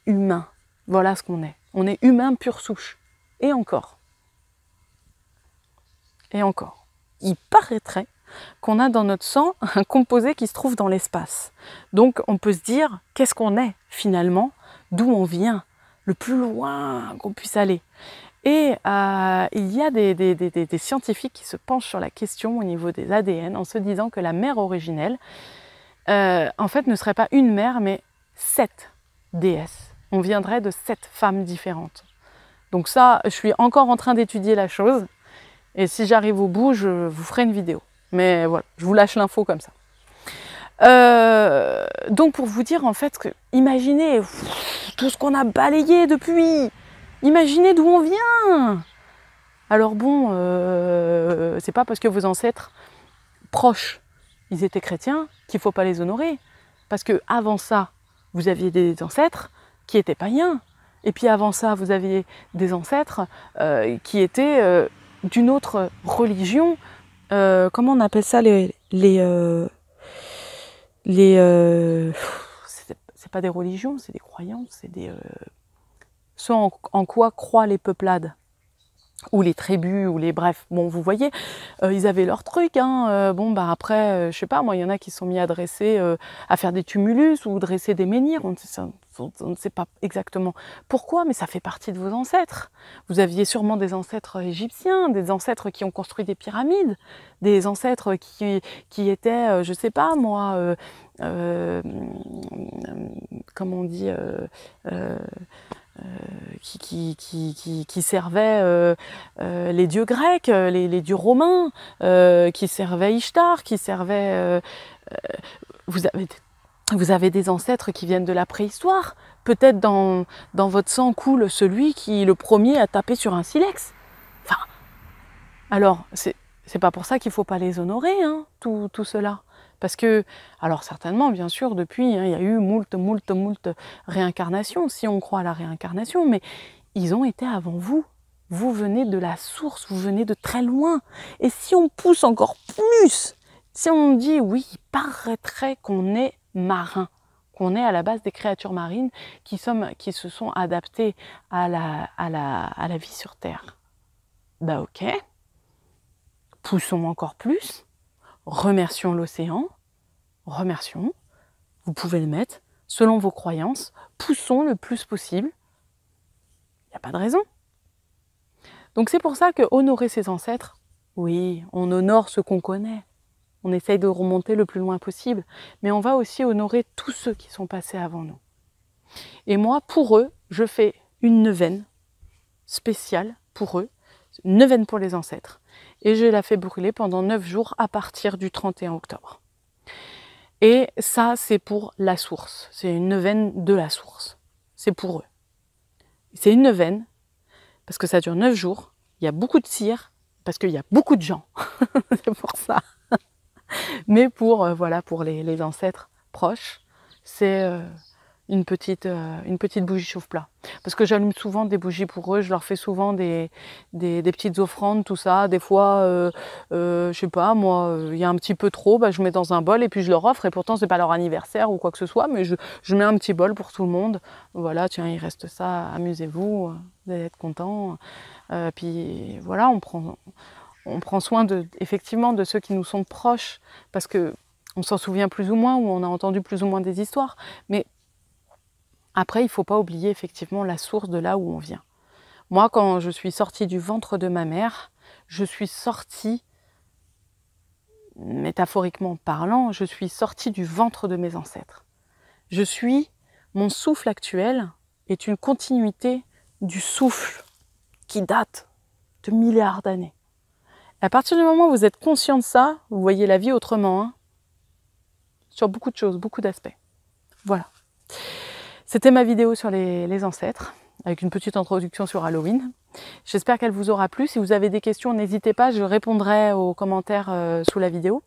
humain. Voilà ce qu'on est. On est humain pure souche. Et encore et encore. Il paraîtrait qu'on a dans notre sang [laughs] un composé qui se trouve dans l'espace. Donc on peut se dire qu'est-ce qu'on est finalement, d'où on vient, le plus loin qu'on puisse aller. Et euh, il y a des, scientifiques qui se penchent sur la question au niveau des ADN en se disant que la mère originelle, euh, en fait, ne serait pas une mère, mais sept déesses. On viendrait de sept femmes différentes. Donc ça, je suis encore en train d'étudier la chose. Et si j'arrive au bout, je vous ferai une vidéo. Mais voilà, je vous lâche l'info comme ça. Euh, donc pour vous dire en fait que imaginez tout ce qu'on a balayé depuis. Imaginez d'où on vient. Alors bon, euh, c'est pas parce que vos ancêtres proches, ils étaient chrétiens qu'il faut pas les honorer, parce que avant ça, vous aviez des ancêtres qui étaient païens, et puis avant ça, vous aviez des ancêtres euh, qui étaient d'une autre religion, euh, comment on appelle ça les les euh, euh, c'est pas des religions, c'est des croyances, c'est des ce en, quoi croient les peuplades ou les tribus ou les bref bon vous voyez ils avaient leur truc hein, bon bah après je sais pas moi il y en a qui sont mis à dresser à faire des tumulus ou dresser des menhirs on, on, ne sait pas exactement pourquoi, mais ça fait partie de vos ancêtres. Vous aviez sûrement des ancêtres égyptiens, des ancêtres qui ont construit des pyramides, des ancêtres qui, qui étaient, euh, je ne sais pas moi, euh, euh, comment on dit, qui, servaient les dieux grecs, les, dieux romains, qui servaient Ishtar, qui servaient... vous avez vous avez des ancêtres qui viennent de la préhistoire. Peut-être dans, dans votre sang coule celui qui, le premier, a tapé sur un silex. Enfin, alors, c'est pas pour ça qu'il faut pas les honorer, hein, tout, tout cela. Parce que, alors certainement, bien sûr, depuis, hein, il y a eu moult, moult, moult réincarnations, si on croit à la réincarnation, mais ils ont été avant vous. Vous venez de la source, vous venez de très loin. Et si on pousse encore plus, si on dit, oui, il paraîtrait qu'on est marin, qu'on est à la base des créatures marines qui, qui se sont adaptées à la, à, la, vie sur Terre. Bah ok, poussons encore plus, remercions l'océan, remercions, vous pouvez le mettre, selon vos croyances, poussons le plus possible, il n'y a pas de raison. Donc c'est pour ça que honorer ses ancêtres, oui, on honore ce qu'on connaît, on essaye de remonter le plus loin possible, mais on va aussi honorer tous ceux qui sont passés avant nous. Et moi, pour eux, je fais une neuvaine spéciale pour eux, une neuvaine pour les ancêtres, et je la fais brûler pendant neuf jours à partir du 31 octobre. Et ça, c'est pour la source, c'est une neuvaine de la source, c'est pour eux. C'est une neuvaine, parce que ça dure neuf jours, il y a beaucoup de cire, parce qu'il y a beaucoup de gens. [laughs] c'est pour ça. [laughs] mais pour, euh, voilà, pour les, ancêtres proches, c'est euh, une petite, euh, une petite bougie chauffe-plat. Parce que j'allume souvent des bougies pour eux, je leur fais souvent des, petites offrandes, tout ça. Des fois, je ne je sais pas, moi, il y a un petit peu trop, bah, je mets dans un bol et puis je leur offre. Et pourtant, c'est pas leur anniversaire ou quoi que ce soit, mais je, je, mets un petit bol pour tout le monde. Voilà, tiens, il reste ça, amusez-vous, vous allez être contents. puis voilà, on prend, on prend soin de, effectivement de ceux qui nous sont proches, parce que on s'en souvient plus ou moins, ou on a entendu plus ou moins des histoires. Mais après, il ne faut pas oublier effectivement la source de là où on vient. Moi, quand je suis sortie du ventre de ma mère, je suis sortie, métaphoriquement parlant, je suis sortie du ventre de mes ancêtres. Je suis, mon souffle actuel est une continuité du souffle qui date de milliards d'années à partir du moment où vous êtes conscient de ça, vous voyez la vie autrement. Hein. sur beaucoup de choses, beaucoup d'aspects. Voilà. C'était ma vidéo sur les, ancêtres, avec une petite introduction sur Halloween. J'espère qu'elle vous aura plu. Si vous avez des questions, n'hésitez pas, je répondrai aux commentaires euh, sous la vidéo.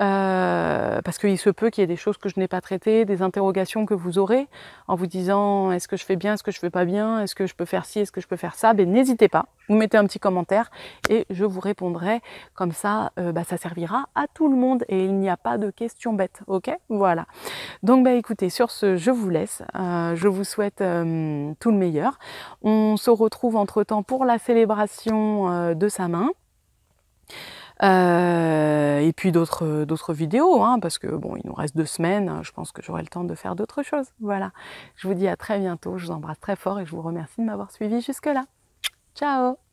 Euh, parce qu'il se peut qu'il y ait des choses que je n'ai pas traitées, des interrogations que vous aurez en vous disant est-ce que je fais bien, est-ce que je fais pas bien, est-ce que je peux faire ci, est-ce que je peux faire ça. Ben n'hésitez pas, vous mettez un petit commentaire et je vous répondrai. Comme ça, euh, bah, ça servira à tout le monde et il n'y a pas de questions bêtes. Ok, voilà. Donc bah écoutez, sur ce, je vous laisse. Euh, je vous souhaite tout le meilleur. On se retrouve entre temps pour la célébration de sa main. Euh, et puis d'autres d'autres vidéos, hein, parce que bon, il nous reste deux semaines, hein, je pense que j'aurai le temps de faire d'autres choses. Voilà. Je vous dis à très bientôt, je vous embrasse très fort et je vous remercie de m'avoir suivi jusque-là. Ciao